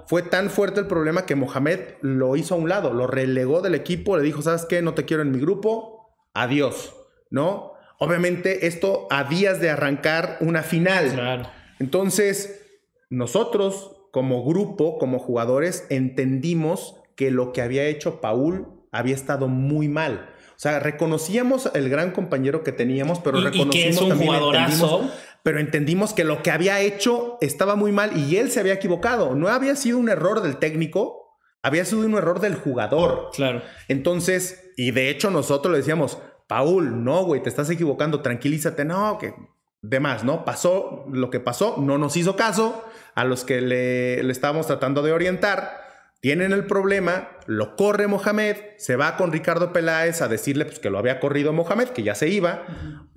Fue tan fuerte el problema que Mohamed lo hizo a un lado, lo relegó del equipo, le dijo, ¿sabes qué? No te quiero en mi grupo, adiós, ¿no? Obviamente esto a días de arrancar una final. Claro. Entonces, nosotros como grupo, como jugadores, entendimos que lo que había hecho Paul había estado muy mal. O sea, reconocíamos el gran compañero que teníamos, pero reconocimos pero entendimos que lo que había hecho estaba muy mal y él se había equivocado. No había sido un error del técnico, había sido un error del jugador. Claro. Entonces, y de hecho nosotros le decíamos, Paul, no, güey, te estás equivocando, tranquilízate, no, que demás, ¿no? Pasó lo que pasó, no nos hizo caso a los que le, le estábamos tratando de orientar tienen el problema, lo corre Mohamed, se va con Ricardo Peláez a decirle pues, que lo había corrido Mohamed, que ya se iba.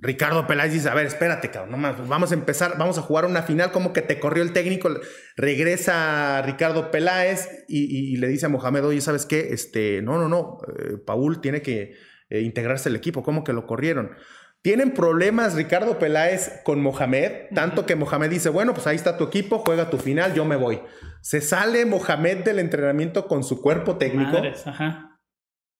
Ricardo Peláez dice, a ver, espérate, cabrón, no vamos a empezar, vamos a jugar una final, como que te corrió el técnico. Regresa Ricardo Peláez y, le dice a Mohamed, oye, ¿sabes qué? Este, no, no, no, eh, Paul tiene que eh, integrarse al equipo, ¿cómo que lo corrieron? Tienen problemas Ricardo Peláez con Mohamed, tanto que Mohamed dice, bueno, pues ahí está tu equipo, juega tu final, yo me voy. Se sale Mohamed del entrenamiento con su cuerpo técnico.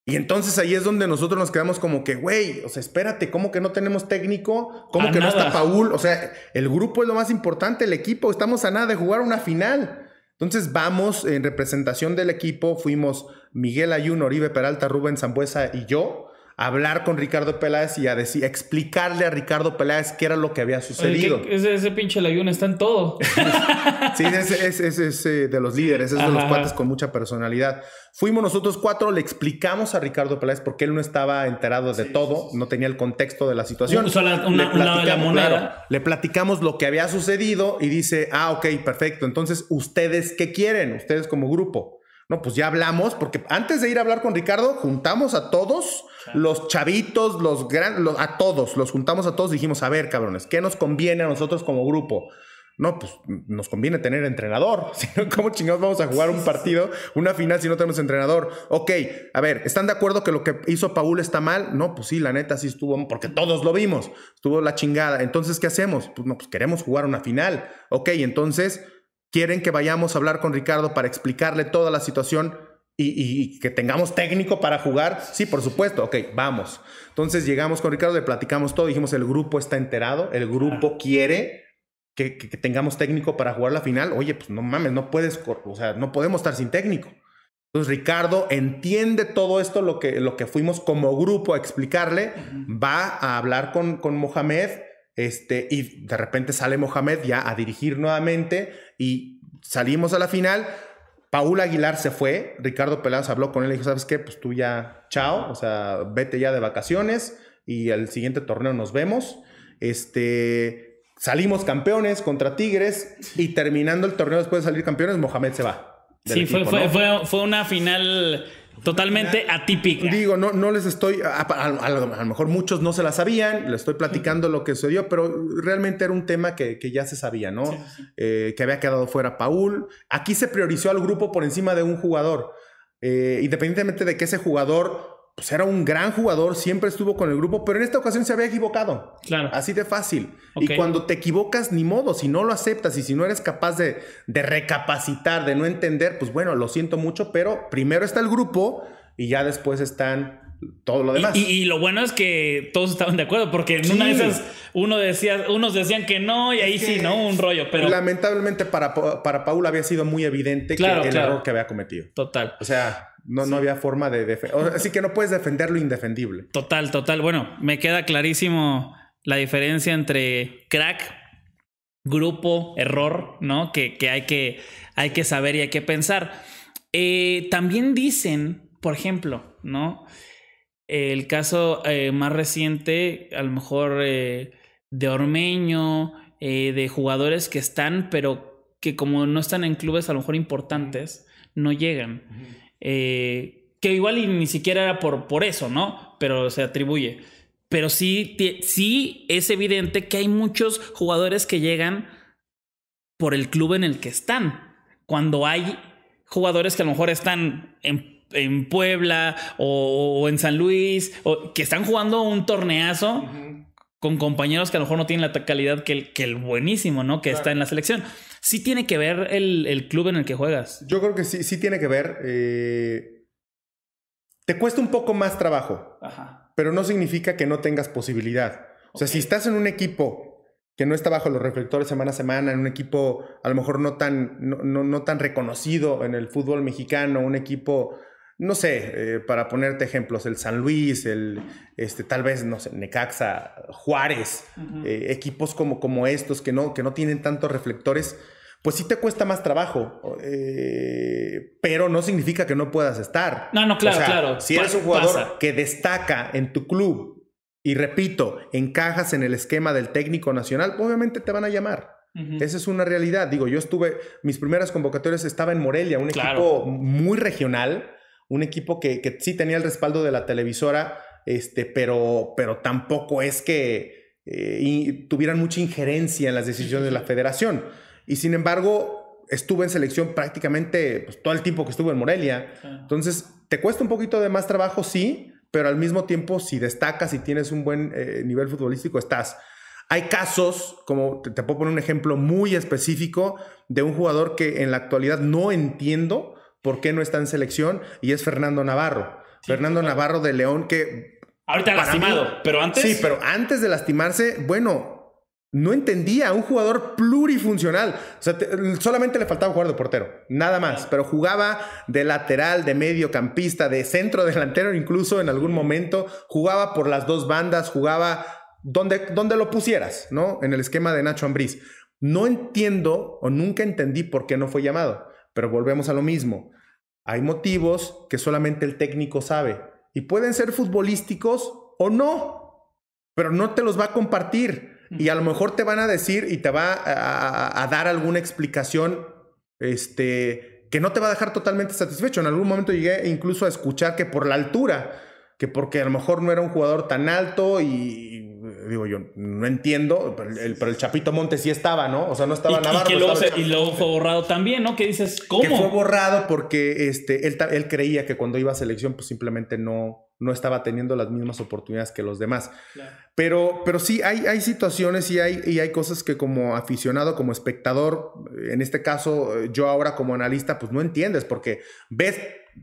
Y entonces ahí es donde nosotros nos quedamos como que, güey, o sea, espérate, ¿cómo que no tenemos técnico? ¿Cómo que no está Paul? O sea, el grupo es lo más importante, el equipo, estamos a nada de jugar una final. Entonces vamos en representación del equipo, fuimos Miguel Ayuno, Oribe Peralta, Rubén Zambuesa y yo hablar con Ricardo Peláez y a decir, explicarle a Ricardo Peláez qué era lo que había sucedido. ese, pinche Layún está en todo. sí, ese es, eh, de los líderes, es de los cuates con mucha personalidad. Fuimos nosotros cuatro, le explicamos a Ricardo Peláez porque él no estaba enterado de todo, no tenía el contexto de la situación. le, platicamos, le platicamos lo que había sucedido y dice, ah, ok, perfecto, entonces ustedes qué quieren, ustedes como grupo. No, pues ya hablamos, porque antes de ir a hablar con Ricardo, juntamos a todos, los chavitos, los grandes, a todos, los juntamos a todos y dijimos, a ver, cabrones, ¿qué nos conviene a nosotros como grupo? No, pues nos conviene tener entrenador. sino ¿Cómo chingados vamos a jugar un partido, una final si no tenemos entrenador? Ok, a ver, ¿están de acuerdo que lo que hizo Paul está mal? No, pues sí, la neta sí estuvo, porque todos lo vimos, estuvo la chingada. Entonces, ¿qué hacemos? Pues no, pues queremos jugar una final. Ok, entonces, ¿quieren que vayamos a hablar con Ricardo para explicarle toda la situación? y, que tengamos técnico para jugar. Sí, por supuesto. Ok, vamos. Entonces llegamos con Ricardo, le platicamos todo. Dijimos, el grupo está enterado, el grupo quiere que, tengamos técnico para jugar la final. Oye, pues no mames, no puedes, o sea, no podemos estar sin técnico. Entonces Ricardo entiende todo esto, lo que, lo que fuimos como grupo a explicarle, va a hablar con, con Mohamed, este, y de repente sale Mohamed ya a dirigir nuevamente y salimos a la final Paul Aguilar se fue, Ricardo Peláez habló con él y dijo, ¿sabes qué? Pues tú ya, chao, o sea, vete ya de vacaciones y al siguiente torneo nos vemos. Este, salimos campeones contra Tigres y terminando el torneo después de salir campeones, Mohamed se va. Sí, fue, fue, una final Totalmente atípico. Digo, no, no les estoy, a, lo mejor muchos no se la sabían, les estoy platicando lo que sucedió, pero realmente era un tema que, ya se sabía, ¿no? Eh, que había quedado fuera Paul. Aquí se priorizó al grupo por encima de un jugador, eh, independientemente de que ese jugador pues era un gran jugador, siempre estuvo con el grupo, pero en esta ocasión se había equivocado. Claro. Así de fácil. Y cuando te equivocas, ni modo, si no lo aceptas y si no eres capaz de, de, recapacitar, de no entender, pues bueno, lo siento mucho, pero primero está el grupo y ya después están todo lo demás. Y, lo bueno es que todos estaban de acuerdo, porque en una de esas, uno decía, unos decían que no, y ahí sí, ¿no? Un rollo, pero. Lamentablemente para, para Paula había sido muy evidente el error que había cometido. Total. O sea, no, no había forma de. Así que no puedes defender lo indefendible. Total, total. Bueno, me queda clarísimo la diferencia entre crack, grupo, error, ¿no? Que, hay, que hay que saber y hay que pensar. Eh, también dicen, por ejemplo, ¿no? el caso eh, más reciente, a lo mejor eh, de Ormeño, eh, de jugadores que están, pero que como no están en clubes a lo mejor importantes, no llegan. que igual ni siquiera era por, por eso, ¿no? Pero se atribuye. Pero sí, sí es evidente que hay muchos jugadores que llegan por el club en el que están. Cuando hay jugadores que a lo mejor están en en Puebla o, en San Luis, o, que están jugando un torneazo con compañeros que a lo mejor no tienen la calidad que el, buenísimo, ¿no? Que está en la selección. ¿Sí tiene que ver el, club en el que juegas? Yo creo que sí, sí tiene que ver. Eh, te cuesta un poco más trabajo, pero no significa que no tengas posibilidad. O sea, si estás en un equipo que no está bajo los reflectores semana a semana, en un equipo a lo mejor no tan, no tan reconocido en el fútbol mexicano, un equipo no sé, eh, para ponerte ejemplos, el San Luis, el, este, tal vez, no sé, Necaxa, Juárez, eh, equipos como, como estos que no, que no tienen tantos reflectores, pues sí te cuesta más trabajo, eh, pero no significa que no puedas estar. No, no, claro, claro. Si eres un jugador que destaca en tu club y repito, encajas en el esquema del técnico nacional, obviamente te van a llamar. Esa es una realidad. Digo, yo estuve, mis primeras convocatorias estaba en Morelia, un equipo muy regional, un equipo que, sí tenía el respaldo de la televisora, este, pero, pero tampoco es que eh, tuvieran mucha injerencia en las decisiones de la federación. Y sin embargo, estuve en selección prácticamente pues, todo el tiempo que estuve en Morelia. Entonces, te cuesta un poquito de más trabajo, sí, pero al mismo tiempo, si destacas y tienes un buen eh, nivel futbolístico, estás. Hay casos, como te, puedo poner un ejemplo muy específico de un jugador que en la actualidad no entiendo ¿Por qué no está en selección? Y es Fernando Navarro. Fernando Navarro de León que... Ahorita lastimado, pero antes... Sí, pero antes de lastimarse, bueno, no entendía, un jugador plurifuncional. solamente le faltaba jugar de portero, nada más. Pero jugaba de lateral, de mediocampista, de centro delantero, incluso en algún momento. Jugaba por las dos bandas, jugaba donde, donde lo pusieras, ¿no? En el esquema de Nacho Ambriz. No entiendo o nunca entendí por qué no fue llamado. Pero volvemos a lo mismo. Hay motivos que solamente el técnico sabe y pueden ser futbolísticos o no, pero no te los va a compartir y a lo mejor te van a decir y te va a, dar alguna explicación este, que no te va a dejar totalmente satisfecho. En algún momento llegué incluso a escuchar que por la altura, que porque a lo mejor no era un jugador tan alto y digo yo, no entiendo, pero el, pero el Chapito Montes sí estaba, ¿no? O sea, no estaba nada Navarro. Y, luego, fue borrado también, ¿no? ¿Qué dices, ¿cómo? fue borrado porque este, él, él creía que cuando iba a selección, pues simplemente no, no estaba teniendo las mismas oportunidades que los demás. Pero, pero sí, hay, hay situaciones y hay, y hay cosas que como aficionado, como espectador, en este caso yo ahora como analista, pues no entiendes porque ves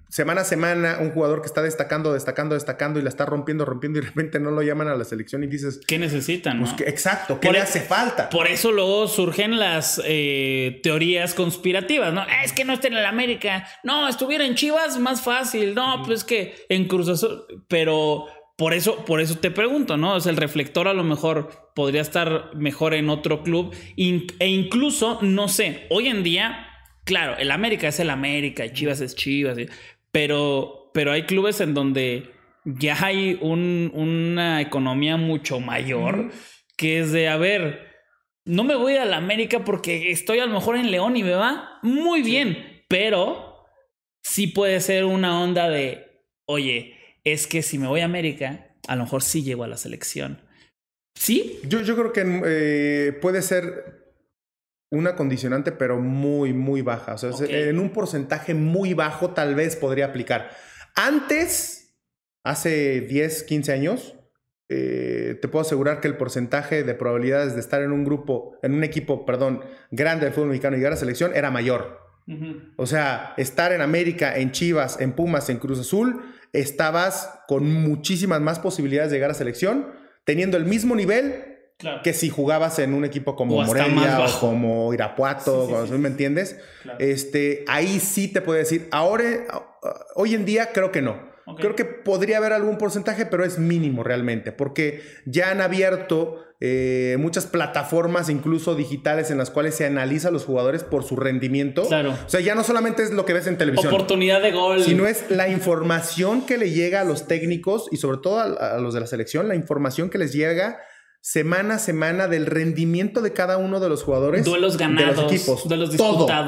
semana a semana un jugador que está destacando, destacando, destacando y la está rompiendo, rompiendo y de repente no lo llaman a la selección y dices... ¿Qué necesitan? Pues, exacto, ¿qué le e- hace falta? Por eso luego surgen las eh, teorías conspirativas, ¿no? Es que no está en el América, no, estuviera en Chivas más fácil, no, pues pues que en Cruz Azul, pero... Por eso, por eso te pregunto, ¿no? es el reflector a lo mejor podría estar mejor en otro club e incluso, no sé, hoy en día Claro, el América es el América, Chivas es Chivas, pero, pero hay clubes en donde ya hay una economía mucho mayor que es de, a ver, no me voy al América porque estoy a lo mejor en León y me va muy bien, pero sí puede ser una onda de, oye, es que si me voy a América, a lo mejor sí llego a la selección. ¿Sí? Yo, yo creo que eh, puede ser una condicionante, pero muy, muy baja. O sea, en un porcentaje muy bajo tal vez podría aplicar. Antes, hace 10, 15 años, eh, te puedo asegurar que el porcentaje de probabilidades de estar en un grupo, en un equipo, perdón, grande del fútbol mexicano y llegar a selección era mayor. O sea, estar en América, en Chivas, en Pumas, en Cruz Azul, estabas con muchísimas más posibilidades de llegar a selección, teniendo el mismo nivel que si jugabas en un equipo como Morelia o como Irapuato, ¿me entiendes? Este, ahí sí te puede decir, ahora, ah, hoy en día creo que no. Creo que podría haber algún porcentaje, pero es mínimo realmente, porque ya han abierto eh, muchas plataformas, incluso digitales, en las cuales se analiza a los jugadores por su rendimiento. O sea, ya no solamente es lo que ves en televisión. Oportunidad de gol. Sino es la información que le llega a los técnicos y sobre todo a los de la selección, la información que les llega semana a semana del rendimiento de cada uno de los jugadores. de los equipos. disputados.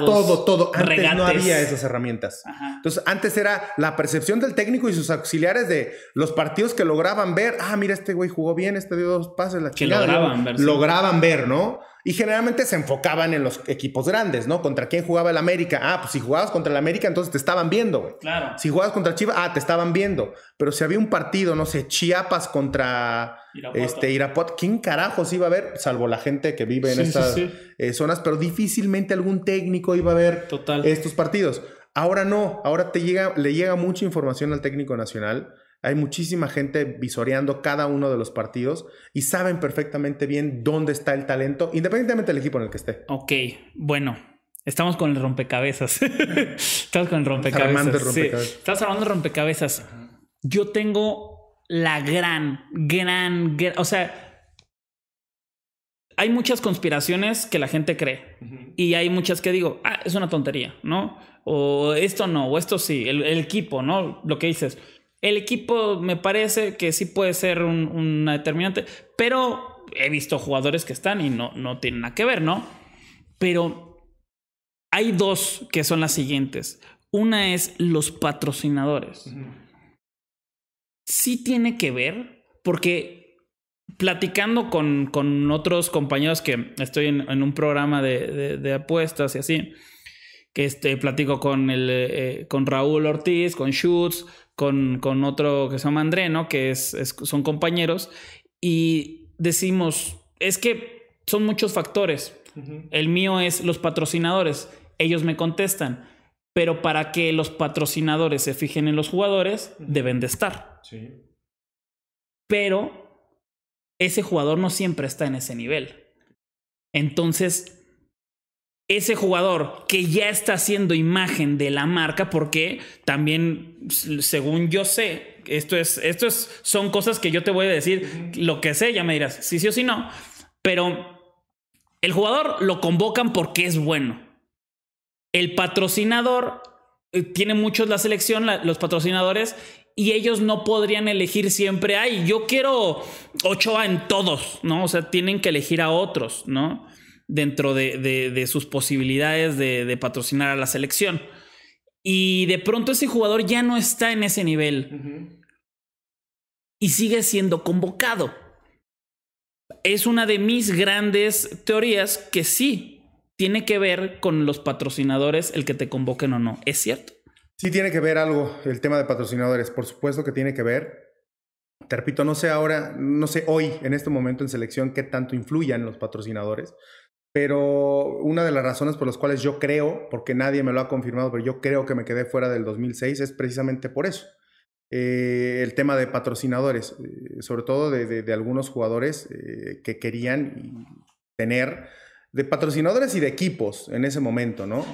Todo, todo, todo. Antes no había esas herramientas. Entonces, antes era la percepción del técnico y sus auxiliares de los partidos que lograban ver. Ah, mira, este güey jugó bien, este dio dos pases, la que lograban ver. Lograban ver, ¿no? Y generalmente se enfocaban en los equipos grandes, ¿no? ¿Contra quién jugaba el América? Ah, pues si jugabas contra el América, entonces te estaban viendo, güey. Claro. Si jugabas contra Chivas, ah, te estaban viendo. Pero si había un partido, no sé, Chiapas contra este ¿quién carajos iba a ver? Salvo la gente que vive en esas eh, zonas, pero difícilmente algún técnico iba a ver estos partidos. Ahora no, ahora te llega, le llega mucha información al técnico nacional hay muchísima gente visoreando cada uno de los partidos y saben perfectamente bien dónde está el talento, independientemente del equipo en el que esté. Ok, bueno, Estamos con el rompecabezas. Estamos con el rompecabezas. Estás hablando el rompecabezas. Yo tengo la gran, gran, o sea, hay muchas conspiraciones que la gente cree y hay muchas que digo, ah, es una tontería, ¿no? O esto no, o esto sí, el equipo, ¿no? Lo que dices. El equipo me parece que sí puede ser una determinante, pero he visto jugadores que están y no, no tienen nada que ver, ¿no? Pero hay dos que son las siguientes. Una es los patrocinadores. Sí tiene que ver, porque platicando con, con otros compañeros que estoy en, un programa de, apuestas y así, que este, platico con, el, eh, con Raúl Ortiz, con Schutz, con, otro que se llama no que es, son compañeros, y decimos, es que son muchos factores. El mío es los patrocinadores, ellos me contestan, pero para que los patrocinadores se fijen en los jugadores, deben de estar. Sí. Pero ese jugador no siempre está en ese nivel. Entonces, ese jugador que ya está haciendo imagen de la marca, porque también, según yo sé, esto es, esto es, son cosas que yo te voy a decir lo que sé, ya me dirás si sí o si no, pero el jugador lo convocan porque es bueno. El patrocinador eh, tiene muchos la selección, los patrocinadores, y ellos no podrían elegir siempre, ay, yo quiero 8A en todos, ¿no? O sea, tienen que elegir a otros, ¿no? dentro de, sus posibilidades de, patrocinar a la selección. Y de pronto ese jugador ya no está en ese nivel y sigue siendo convocado. Es una de mis grandes teorías que sí tiene que ver con los patrocinadores el que te convoquen o no. ¿Es cierto? Sí tiene que ver algo el tema de patrocinadores, por supuesto que tiene que ver. Te repito, no sé ahora, no sé hoy, en este momento en selección, qué tanto influyan los patrocinadores pero una de las razones por las cuales yo creo, porque nadie me lo ha confirmado, pero yo creo que me quedé fuera del 2006 es precisamente por eso. Eh, el tema de patrocinadores, eh, sobre todo de, algunos jugadores eh, que querían tener, de patrocinadores y de equipos en ese momento, ¿no?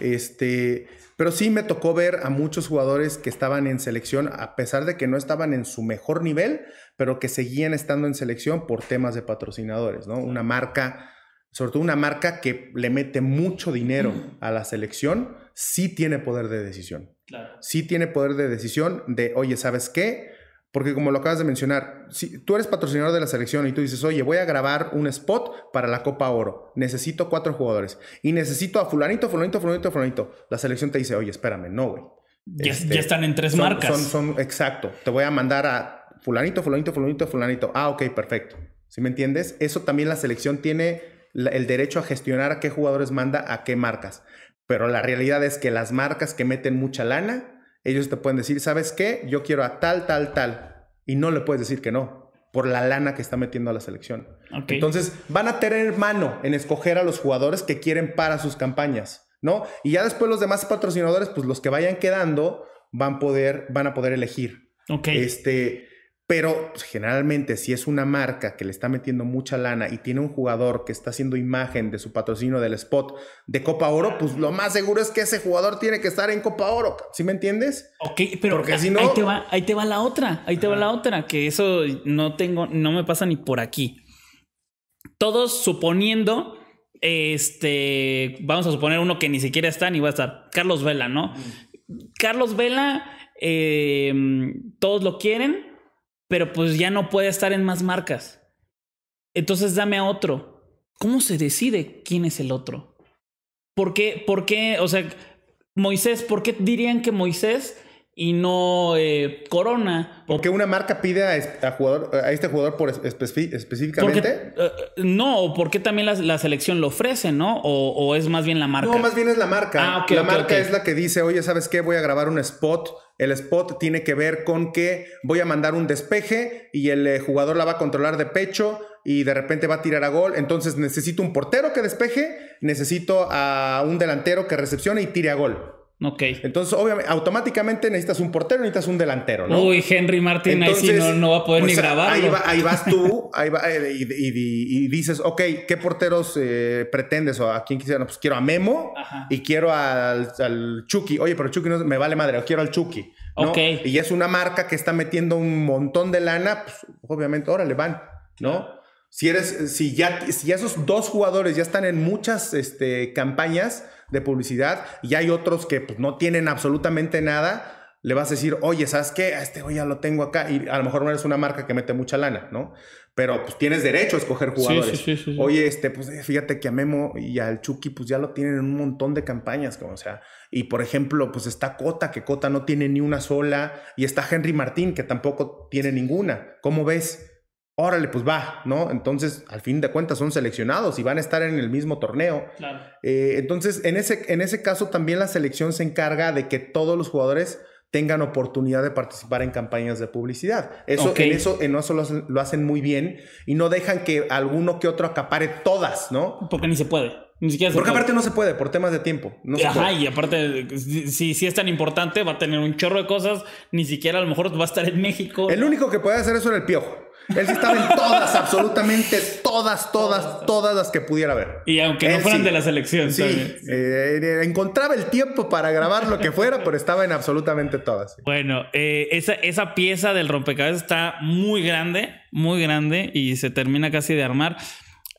Este, pero sí me tocó ver a muchos jugadores que estaban en selección, a pesar de que no estaban en su mejor nivel, pero que seguían estando en selección por temas de patrocinadores, ¿no? Una marca sobre todo una marca que le mete mucho dinero a la selección, sí tiene poder de decisión. Claro. Sí tiene poder de decisión de, oye, ¿sabes qué? Porque como lo acabas de mencionar, si tú eres patrocinador de la selección y tú dices, oye, voy a grabar un spot para la Copa Oro, necesito cuatro jugadores y necesito a fulanito, fulanito, fulanito, fulanito. La selección te dice, oye, espérame, no, güey. Ya, este, están en tres marcas. son, exacto. Te voy a mandar a fulanito, fulanito, fulanito, fulanito. Ah, ok, perfecto. ¿Sí me entiendes? Eso también la selección tiene el derecho a gestionar a qué jugadores manda a qué marcas. Pero la realidad es que las marcas que meten mucha lana, ellos te pueden decir, ¿sabes qué? Yo quiero a tal, tal, tal. Y no le puedes decir que no, por la lana que está metiendo a la selección. Entonces, van a tener mano en escoger a los jugadores que quieren para sus campañas, ¿no? Y ya después los demás patrocinadores, pues los que vayan quedando, van, poder, van a poder elegir. Ok. Este, pero pues, generalmente si es una marca que le está metiendo mucha lana y tiene un jugador que está haciendo imagen de su patrocinio del spot de Copa Oro, pues lo más seguro es que ese jugador tiene que estar en Copa Oro, ¿sí me entiendes? Ok, pero si no... ahí, te va, ahí te va la otra, ahí te va la otra, que eso no tengo, no me pasa ni por aquí. Todos suponiendo, este, vamos a suponer uno que ni siquiera está ni va a estar, Carlos Vela, ¿no? Carlos Vela, eh, todos lo quieren pero pues ya no puede estar en más marcas. Entonces dame a otro. ¿Cómo se decide quién es el otro? ¿Por qué? ¿Por qué? O sea, Moisés, ¿por qué dirían que Moisés y no eh, Corona. Porque una marca pide a, jugador, a este jugador por específicamente? Eh, eh, no, porque también la, selección lo ofrece, ¿no? O, es más bien la marca. No, más bien es la marca. Ah, la marca es la que dice, oye, ¿sabes qué? Voy a grabar un spot. El spot tiene que ver con que voy a mandar un despeje y el jugador la va a controlar de pecho y de repente va a tirar a gol. Entonces necesito un portero que despeje, necesito a un delantero que recepcione y tire a gol. Ok. Entonces, obviamente, automáticamente necesitas un portero, necesitas un delantero, ¿no? Uy, Henry Martin, no, va a poder ni pues, grabar. Ahí, vas tú ahí va, eh, y, dices, ok, ¿qué porteros eh, pretendes o a quién quisieras? Pues quiero a Memo y quiero al, Chucky. Oye, pero Chucky no me vale madre, o quiero al Chucky. Ok. Y es una marca que está metiendo un montón de lana, pues obviamente, órale, van, ¿no? Si eres, si ya, si esos dos jugadores ya están en muchas este, campañas, de publicidad y hay otros que pues, no tienen absolutamente nada, le vas a decir, oye, ¿sabes qué? A este güey ya lo tengo acá. Y a lo mejor no eres una marca que mete mucha lana, ¿no? Pero pues tienes derecho a escoger jugadores. oye, este, pues eh, fíjate que a Memo y al Chucky, pues ya lo tienen en un montón de campañas, como sea. Y por ejemplo, pues está Cota, que Cota no tiene ni una sola. Y está Henry Martín, que tampoco tiene ninguna. ¿Cómo ves? órale, pues va, ¿no? Entonces, al fin de cuentas, son seleccionados y van a estar en el mismo torneo. Claro. Eh, entonces, en ese, en ese caso, también la selección se encarga de que todos los jugadores tengan oportunidad de participar en campañas de publicidad. Eso, en eso, en eso lo, hacen muy bien y no dejan que alguno que otro acapare todas, ¿no? Porque ni se puede. Ni siquiera Porque aparte no se puede, por temas de tiempo. No Ajá, y aparte, si, si es tan importante, va a tener un chorro de cosas, ni siquiera a lo mejor va a estar en México. El único que puede hacer eso era el piojo. Él sí estaba en todas, absolutamente todas, todas, todas las que pudiera ver. Y aunque no fueran de la selección, sí. Eh, encontraba el tiempo para grabar lo que fuera, pero estaba en absolutamente todas. Bueno, eh, esa, pieza del rompecabezas está muy grande, muy grande y se termina casi de armar.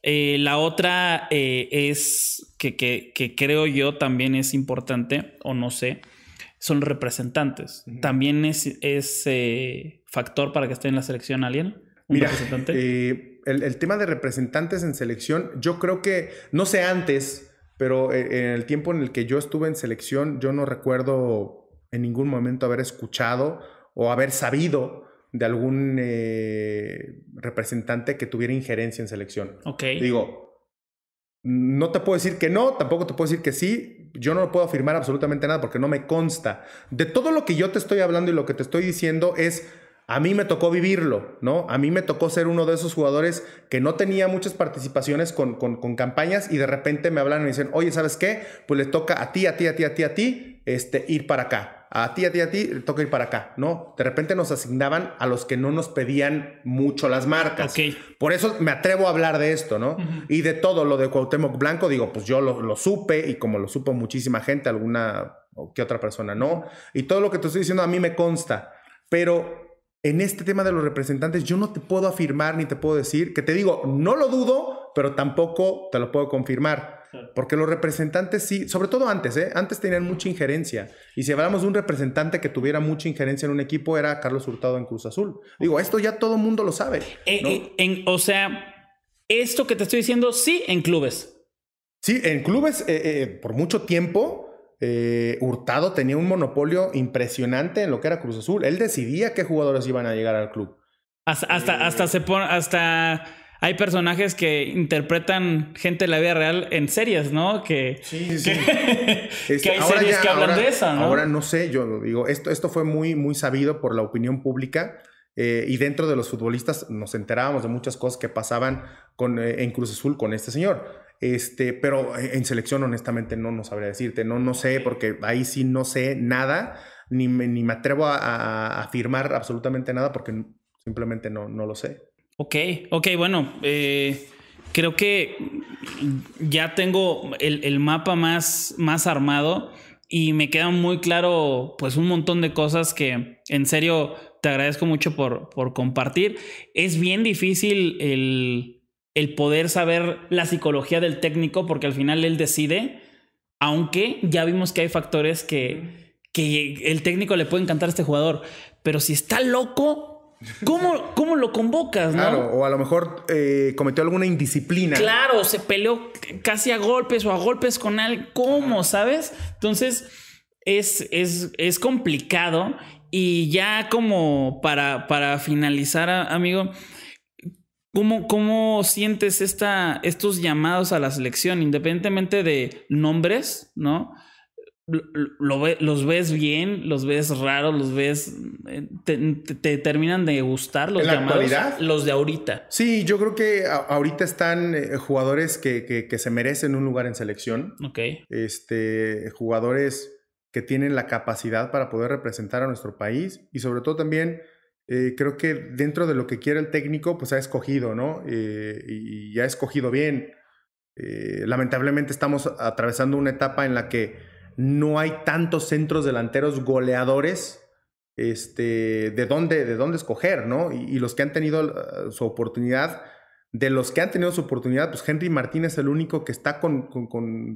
Eh, la otra es que, creo yo también es importante, o no sé, son representantes. También es, es factor para que esté en la selección alien. Mira, eh, el, tema de representantes en selección, yo creo que, no sé antes, pero eh, en el tiempo en el que yo estuve en selección, yo no recuerdo en ningún momento haber escuchado o haber sabido de algún eh, representante que tuviera injerencia en selección. Ok. Digo, no te puedo decir que no, tampoco te puedo decir que sí. Yo no puedo afirmar absolutamente nada porque no me consta. De todo lo que yo te estoy hablando y lo que te estoy diciendo es a mí me tocó vivirlo, ¿no? A mí me tocó ser uno de esos jugadores que no tenía muchas participaciones con, con, campañas y de repente me hablan y me dicen, oye, ¿sabes qué? Pues le toca a ti, a ti, a ti, a ti, a ti, este, ir para acá. A ti, a ti, a ti, le toca ir para acá, ¿no? De repente nos asignaban a los que no nos pedían mucho las marcas. Por eso me atrevo a hablar de esto, ¿no? Y de todo lo de Cuauhtémoc Blanco, digo, pues yo lo, lo supe y como lo supo muchísima gente, alguna o que otra persona no. Y todo lo que te estoy diciendo a mí me consta, pero en este tema de los representantes yo no te puedo afirmar ni te puedo decir, que te digo, no lo dudo, pero tampoco te lo puedo confirmar. Porque los representantes sí, sobre todo antes, ¿eh? antes tenían mucha injerencia. Y si hablamos de un representante que tuviera mucha injerencia en un equipo, era Carlos Hurtado en Cruz Azul. Digo, esto ya todo el mundo lo sabe. Eh, eh, o sea, esto que te estoy diciendo, sí, en clubes. Sí, en clubes, por mucho tiempo, eh, Hurtado tenía un monopolio impresionante en lo que era Cruz Azul. Él decidía qué jugadores iban a llegar al club. Hasta, hasta, eh, se hasta hay personajes que interpretan gente de la vida real en series, ¿no? Que, este, hay series que hablan de esa, ¿no? Ahora no sé, yo digo, esto, esto fue muy, muy sabido por la opinión pública. Eh, y dentro de los futbolistas nos enterábamos de muchas cosas que pasaban en Cruz Azul con este señor. Este, pero e, en selección, honestamente, no, no sabría decirte. No, no sé, porque ahí sí no sé nada, ni me, atrevo a, afirmar absolutamente nada, porque simplemente no, no lo sé. Ok, ok, bueno, eh, creo que ya tengo el, mapa más, más armado y me quedan muy claro pues un montón de cosas que en serio te agradezco mucho por, por compartir. Es bien difícil el el poder saber la psicología del técnico, porque al final él decide, aunque ya vimos que hay factores que, que el técnico le puede encantar a este jugador, pero si está loco, ¿Cómo, lo convocas? Claro, o a lo mejor eh, cometió alguna indisciplina. Claro, se peleó casi a golpes o a golpes con él. ¿Cómo, sabes? Entonces, es, es, complicado. Y ya como para, para finalizar, amigo, ¿Cómo, sientes esta, estos llamados a la selección, independientemente de nombres, ¿no? los ves bien, los ves raros, los ves. Eh, te, terminan de gustar los llamados. los de ahorita. Sí, yo creo que ahorita están eh, jugadores que, se merecen un lugar en selección. Ok. Este, jugadores que tienen la capacidad para poder representar a nuestro país y sobre todo también eh, creo que dentro de lo que quiere el técnico, pues ha escogido, ¿no? Eh, y, ha escogido bien. Eh, lamentablemente estamos atravesando una etapa en la que no hay tantos centros delanteros goleadores este, de, dónde, de dónde escoger, ¿no? y los que han tenido ah, su oportunidad, de los que han tenido su oportunidad, pues Henry Martínez es el único que está con,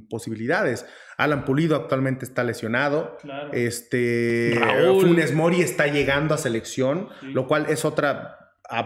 posibilidades. Alan Pulido actualmente está lesionado. Este, Raúl. Funes Mori está llegando a selección, lo cual es otra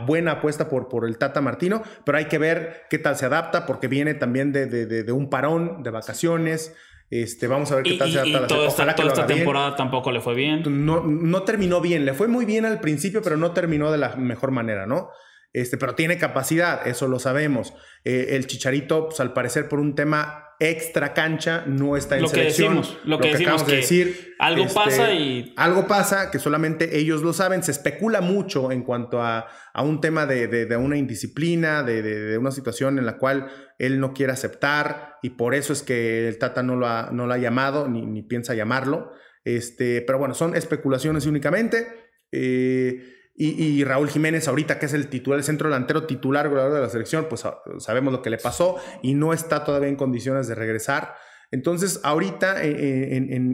buena apuesta por, por, el Tata Martino, pero hay que ver qué tal se adapta, porque viene también de, de, de, un parón, de vacaciones. Este, vamos a ver qué tal se adapta. Y toda esta, temporada tampoco le fue bien. No, no terminó bien, le fue muy bien al principio, pero no terminó de la mejor manera, ¿no? Este, pero tiene capacidad, eso lo sabemos. Eh, el Chicharito, pues, al parecer por un tema extra cancha, no está en lo Que decimos, lo, que, que de decir. Algo este, pasa y... Algo pasa que solamente ellos lo saben. Se especula mucho en cuanto a, a un tema de, una indisciplina, de, una situación en la cual él no quiere aceptar y por eso es que el Tata no lo ha, no lo ha llamado ni, piensa llamarlo. Este, pero bueno, son especulaciones únicamente. Eh, y, Raúl Jiménez ahorita, que es el titular, el centro delantero titular goleador de la selección, pues ah, sabemos lo que le pasó y no está todavía en condiciones de regresar. Entonces, ahorita eh, eh,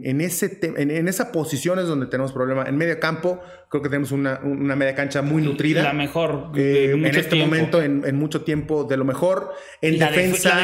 en, ese en, esa posición es donde tenemos problema. En medio campo, creo que tenemos una, media cancha muy nutrida. La mejor. Eh, en este momento, en, mucho tiempo, de lo mejor. En defensa.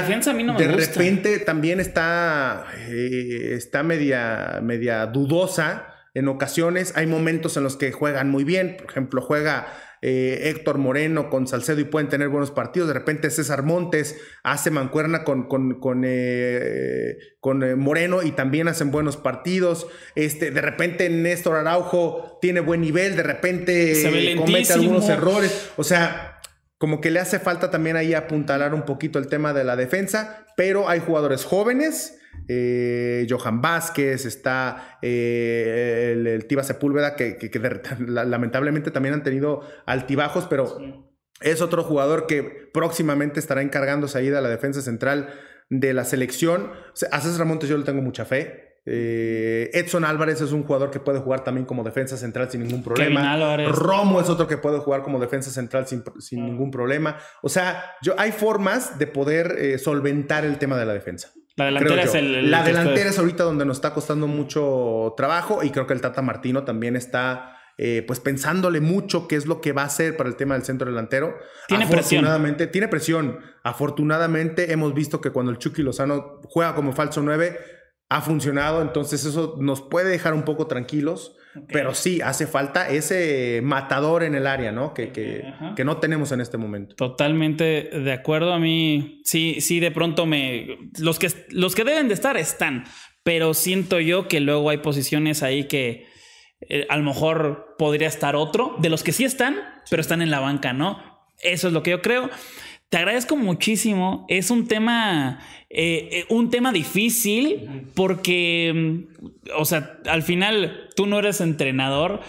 de repente también está, está media, media dudosa en ocasiones. Hay momentos en los que juegan muy bien. Por ejemplo, juega eh, Héctor Moreno con Salcedo y pueden tener buenos partidos. De repente César Montes hace mancuerna con, con, con, eh, eh, Moreno y también hacen buenos partidos. Este, de repente Néstor Araujo tiene buen nivel. De repente comete algunos errores. O sea... Como que le hace falta también ahí apuntalar un poquito el tema de la defensa, pero hay jugadores jóvenes eh, Johan Vázquez, está eh, el, Tiva Sepúlveda, que, lamentablemente también han tenido altibajos, pero es otro jugador que próximamente estará encargándose ahí de la defensa central de la selección. A César Montes yo le tengo mucha fe. Eh, Edson Álvarez es un jugador que puede jugar también como defensa central sin ningún problema. Romo es otro que puede jugar como defensa central sin, ah. ningún problema. O sea, yo, hay formas de poder solventar el tema de la defensa. La delantera es ahorita donde nos está costando mucho trabajo y creo que el Tata Martino también está eh, pues pensándole mucho qué es lo que va a hacer para el tema del centro delantero. Tiene Afortunadamente, Tiene presión. Afortunadamente hemos visto que cuando el Chucky Lozano juega como falso 9 ha funcionado, entonces eso nos puede dejar un poco tranquilos. Pero sí, hace falta ese matador en el área, ¿no? Que, que, no tenemos en este momento. Totalmente de acuerdo a mí. Sí, sí, de pronto me... Los que, los que deben de estar están, pero siento yo que luego hay posiciones ahí que eh, a lo mejor podría estar otro, de los que sí están, pero están en la banca, ¿no? Eso es lo que yo creo. Te agradezco muchísimo. Es un tema, eh, eh, un tema difícil porque, mm, o sea, al final tú no eres entrenador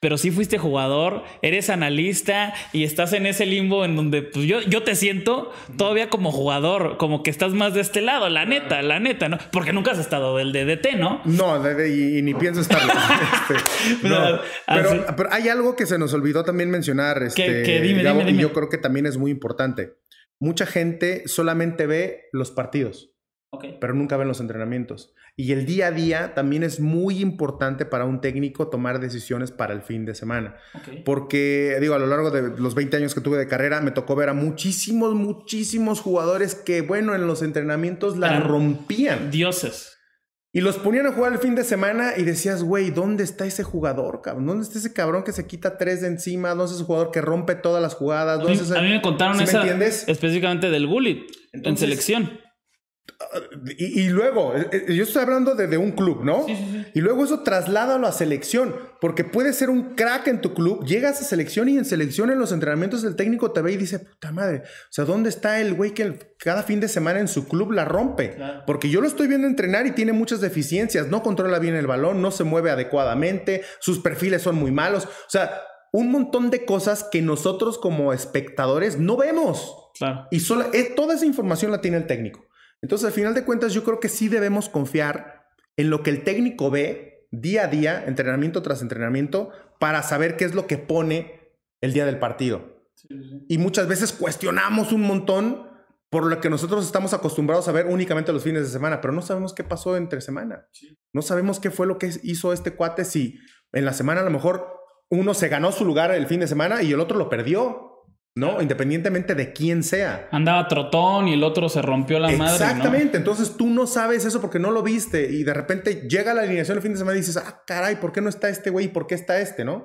pero sí fuiste jugador, eres analista y estás en ese limbo en donde pues, yo, yo te siento todavía como jugador, como que estás más de este lado, la neta, la neta, ¿no? Porque nunca has estado del DDT, ¿no? No, y, ni pienso estarlo. Este, pero, hay algo que se nos olvidó también mencionar, este, yo creo que también es muy importante. Mucha gente solamente ve los partidos. Pero nunca ven los entrenamientos. Y el día a día también es muy importante para un técnico tomar decisiones para el fin de semana. Porque, digo, a lo largo de los 20 años que tuve de carrera, me tocó ver a muchísimos, muchísimos jugadores que, bueno, en los entrenamientos la rompían. Dioses. Y los ponían a jugar el fin de semana y decías, güey, ¿dónde está ese jugador, cabrón? ¿Dónde está ese cabrón que se quita tres de encima? ¿Dónde está ese jugador que rompe todas las jugadas? a, mí, me contaron esa, me específicamente del Gullit en selección. Y, luego, eh, eh, yo estoy hablando de, un club, ¿no? Y luego eso trasládalo a selección, porque puede ser un crack en tu club, llegas a selección y en selección en los entrenamientos el técnico te ve y dice, puta madre, o sea, ¿dónde está el güey que cada fin de semana en su club la rompe? Porque yo lo estoy viendo entrenar y tiene muchas deficiencias, no controla bien el balón, no se mueve adecuadamente, sus perfiles son muy malos, o sea, un montón de cosas que nosotros como espectadores no vemos. Y eh, toda esa información la tiene el técnico. Entonces, al final de cuentas, yo creo que sí debemos confiar en lo que el técnico ve día a día, entrenamiento tras entrenamiento, para saber qué es lo que pone el día del partido. Y muchas veces cuestionamos un montón por lo que nosotros estamos acostumbrados a ver únicamente los fines de semana, pero no sabemos qué pasó entre semana. No sabemos qué fue lo que hizo este cuate si en la semana a lo mejor uno se ganó su lugar el fin de semana y el otro lo perdió. ¿no? Independientemente de quién sea. Andaba trotón y el otro se rompió la madre. Exactamente, entonces tú no sabes eso porque no lo viste y de repente llega la alineación el fin de semana y dices, ah, caray, ¿por qué no está este güey? ¿Por qué está este, no?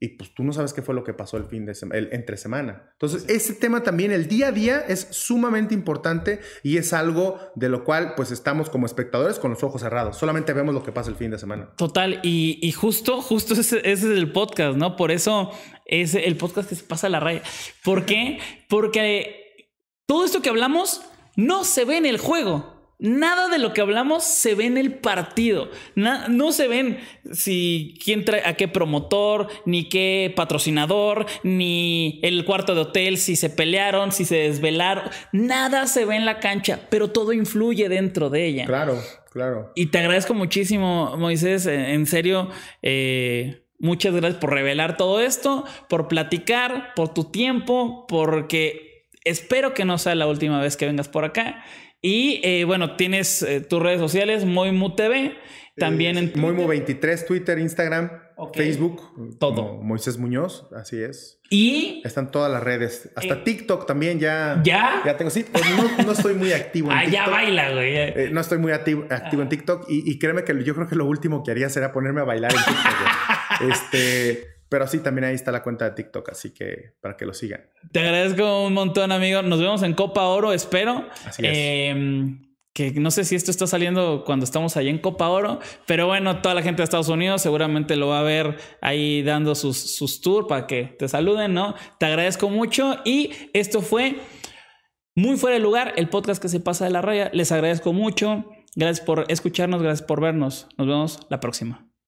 Y pues tú no sabes qué fue lo que pasó el fin de semana, entre semana. Entonces, ese tema también, el día a día es sumamente importante y es algo de lo cual pues estamos como espectadores con los ojos cerrados, solamente vemos lo que pasa el fin de semana. Total, y, justo, justo ese es el podcast, ¿no? Por eso es el podcast que se pasa a la raya. ¿Por qué? Porque todo esto que hablamos no se ve en el juego. Nada de lo que hablamos se ve en el partido. no se ven si quién trae a qué promotor, ni qué patrocinador, ni el cuarto de hotel, si se pelearon, si se desvelaron. Nada se ve en la cancha, pero todo influye dentro de ella. Claro, claro. Y te agradezco muchísimo, Moisés. En serio, eh, Muchas gracias por revelar todo esto, por platicar, por tu tiempo, porque espero que no sea la última vez que vengas por acá. Y eh, bueno, tienes eh, tus redes sociales, Moimu TV, también eh, en Moimu 23, Twitter, Instagram, Facebook, todo. Moisés Muñoz, así es. Y están todas las redes, hasta TikTok también ya. Ya. tengo sí, pues, no, estoy muy activo. En ah, TikTok. ya baila, güey. no estoy muy activo, en ah. TikTok y, créeme que yo creo que lo último que haría será ponerme a bailar en TikTok este, pero sí, también ahí está la cuenta de TikTok, así que para que lo sigan. Te agradezco un montón, amigo. Nos vemos en Copa Oro, espero. Em, que no sé si esto está saliendo cuando estamos ahí en Copa Oro, pero bueno, toda la gente de Estados Unidos seguramente lo va a ver ahí dando sus, sus tours para que te saluden, ¿no? Te agradezco mucho y esto fue muy fuera de lugar, el podcast que se pasa de la raya. Les agradezco mucho. Gracias por escucharnos, gracias por vernos. Nos vemos la próxima.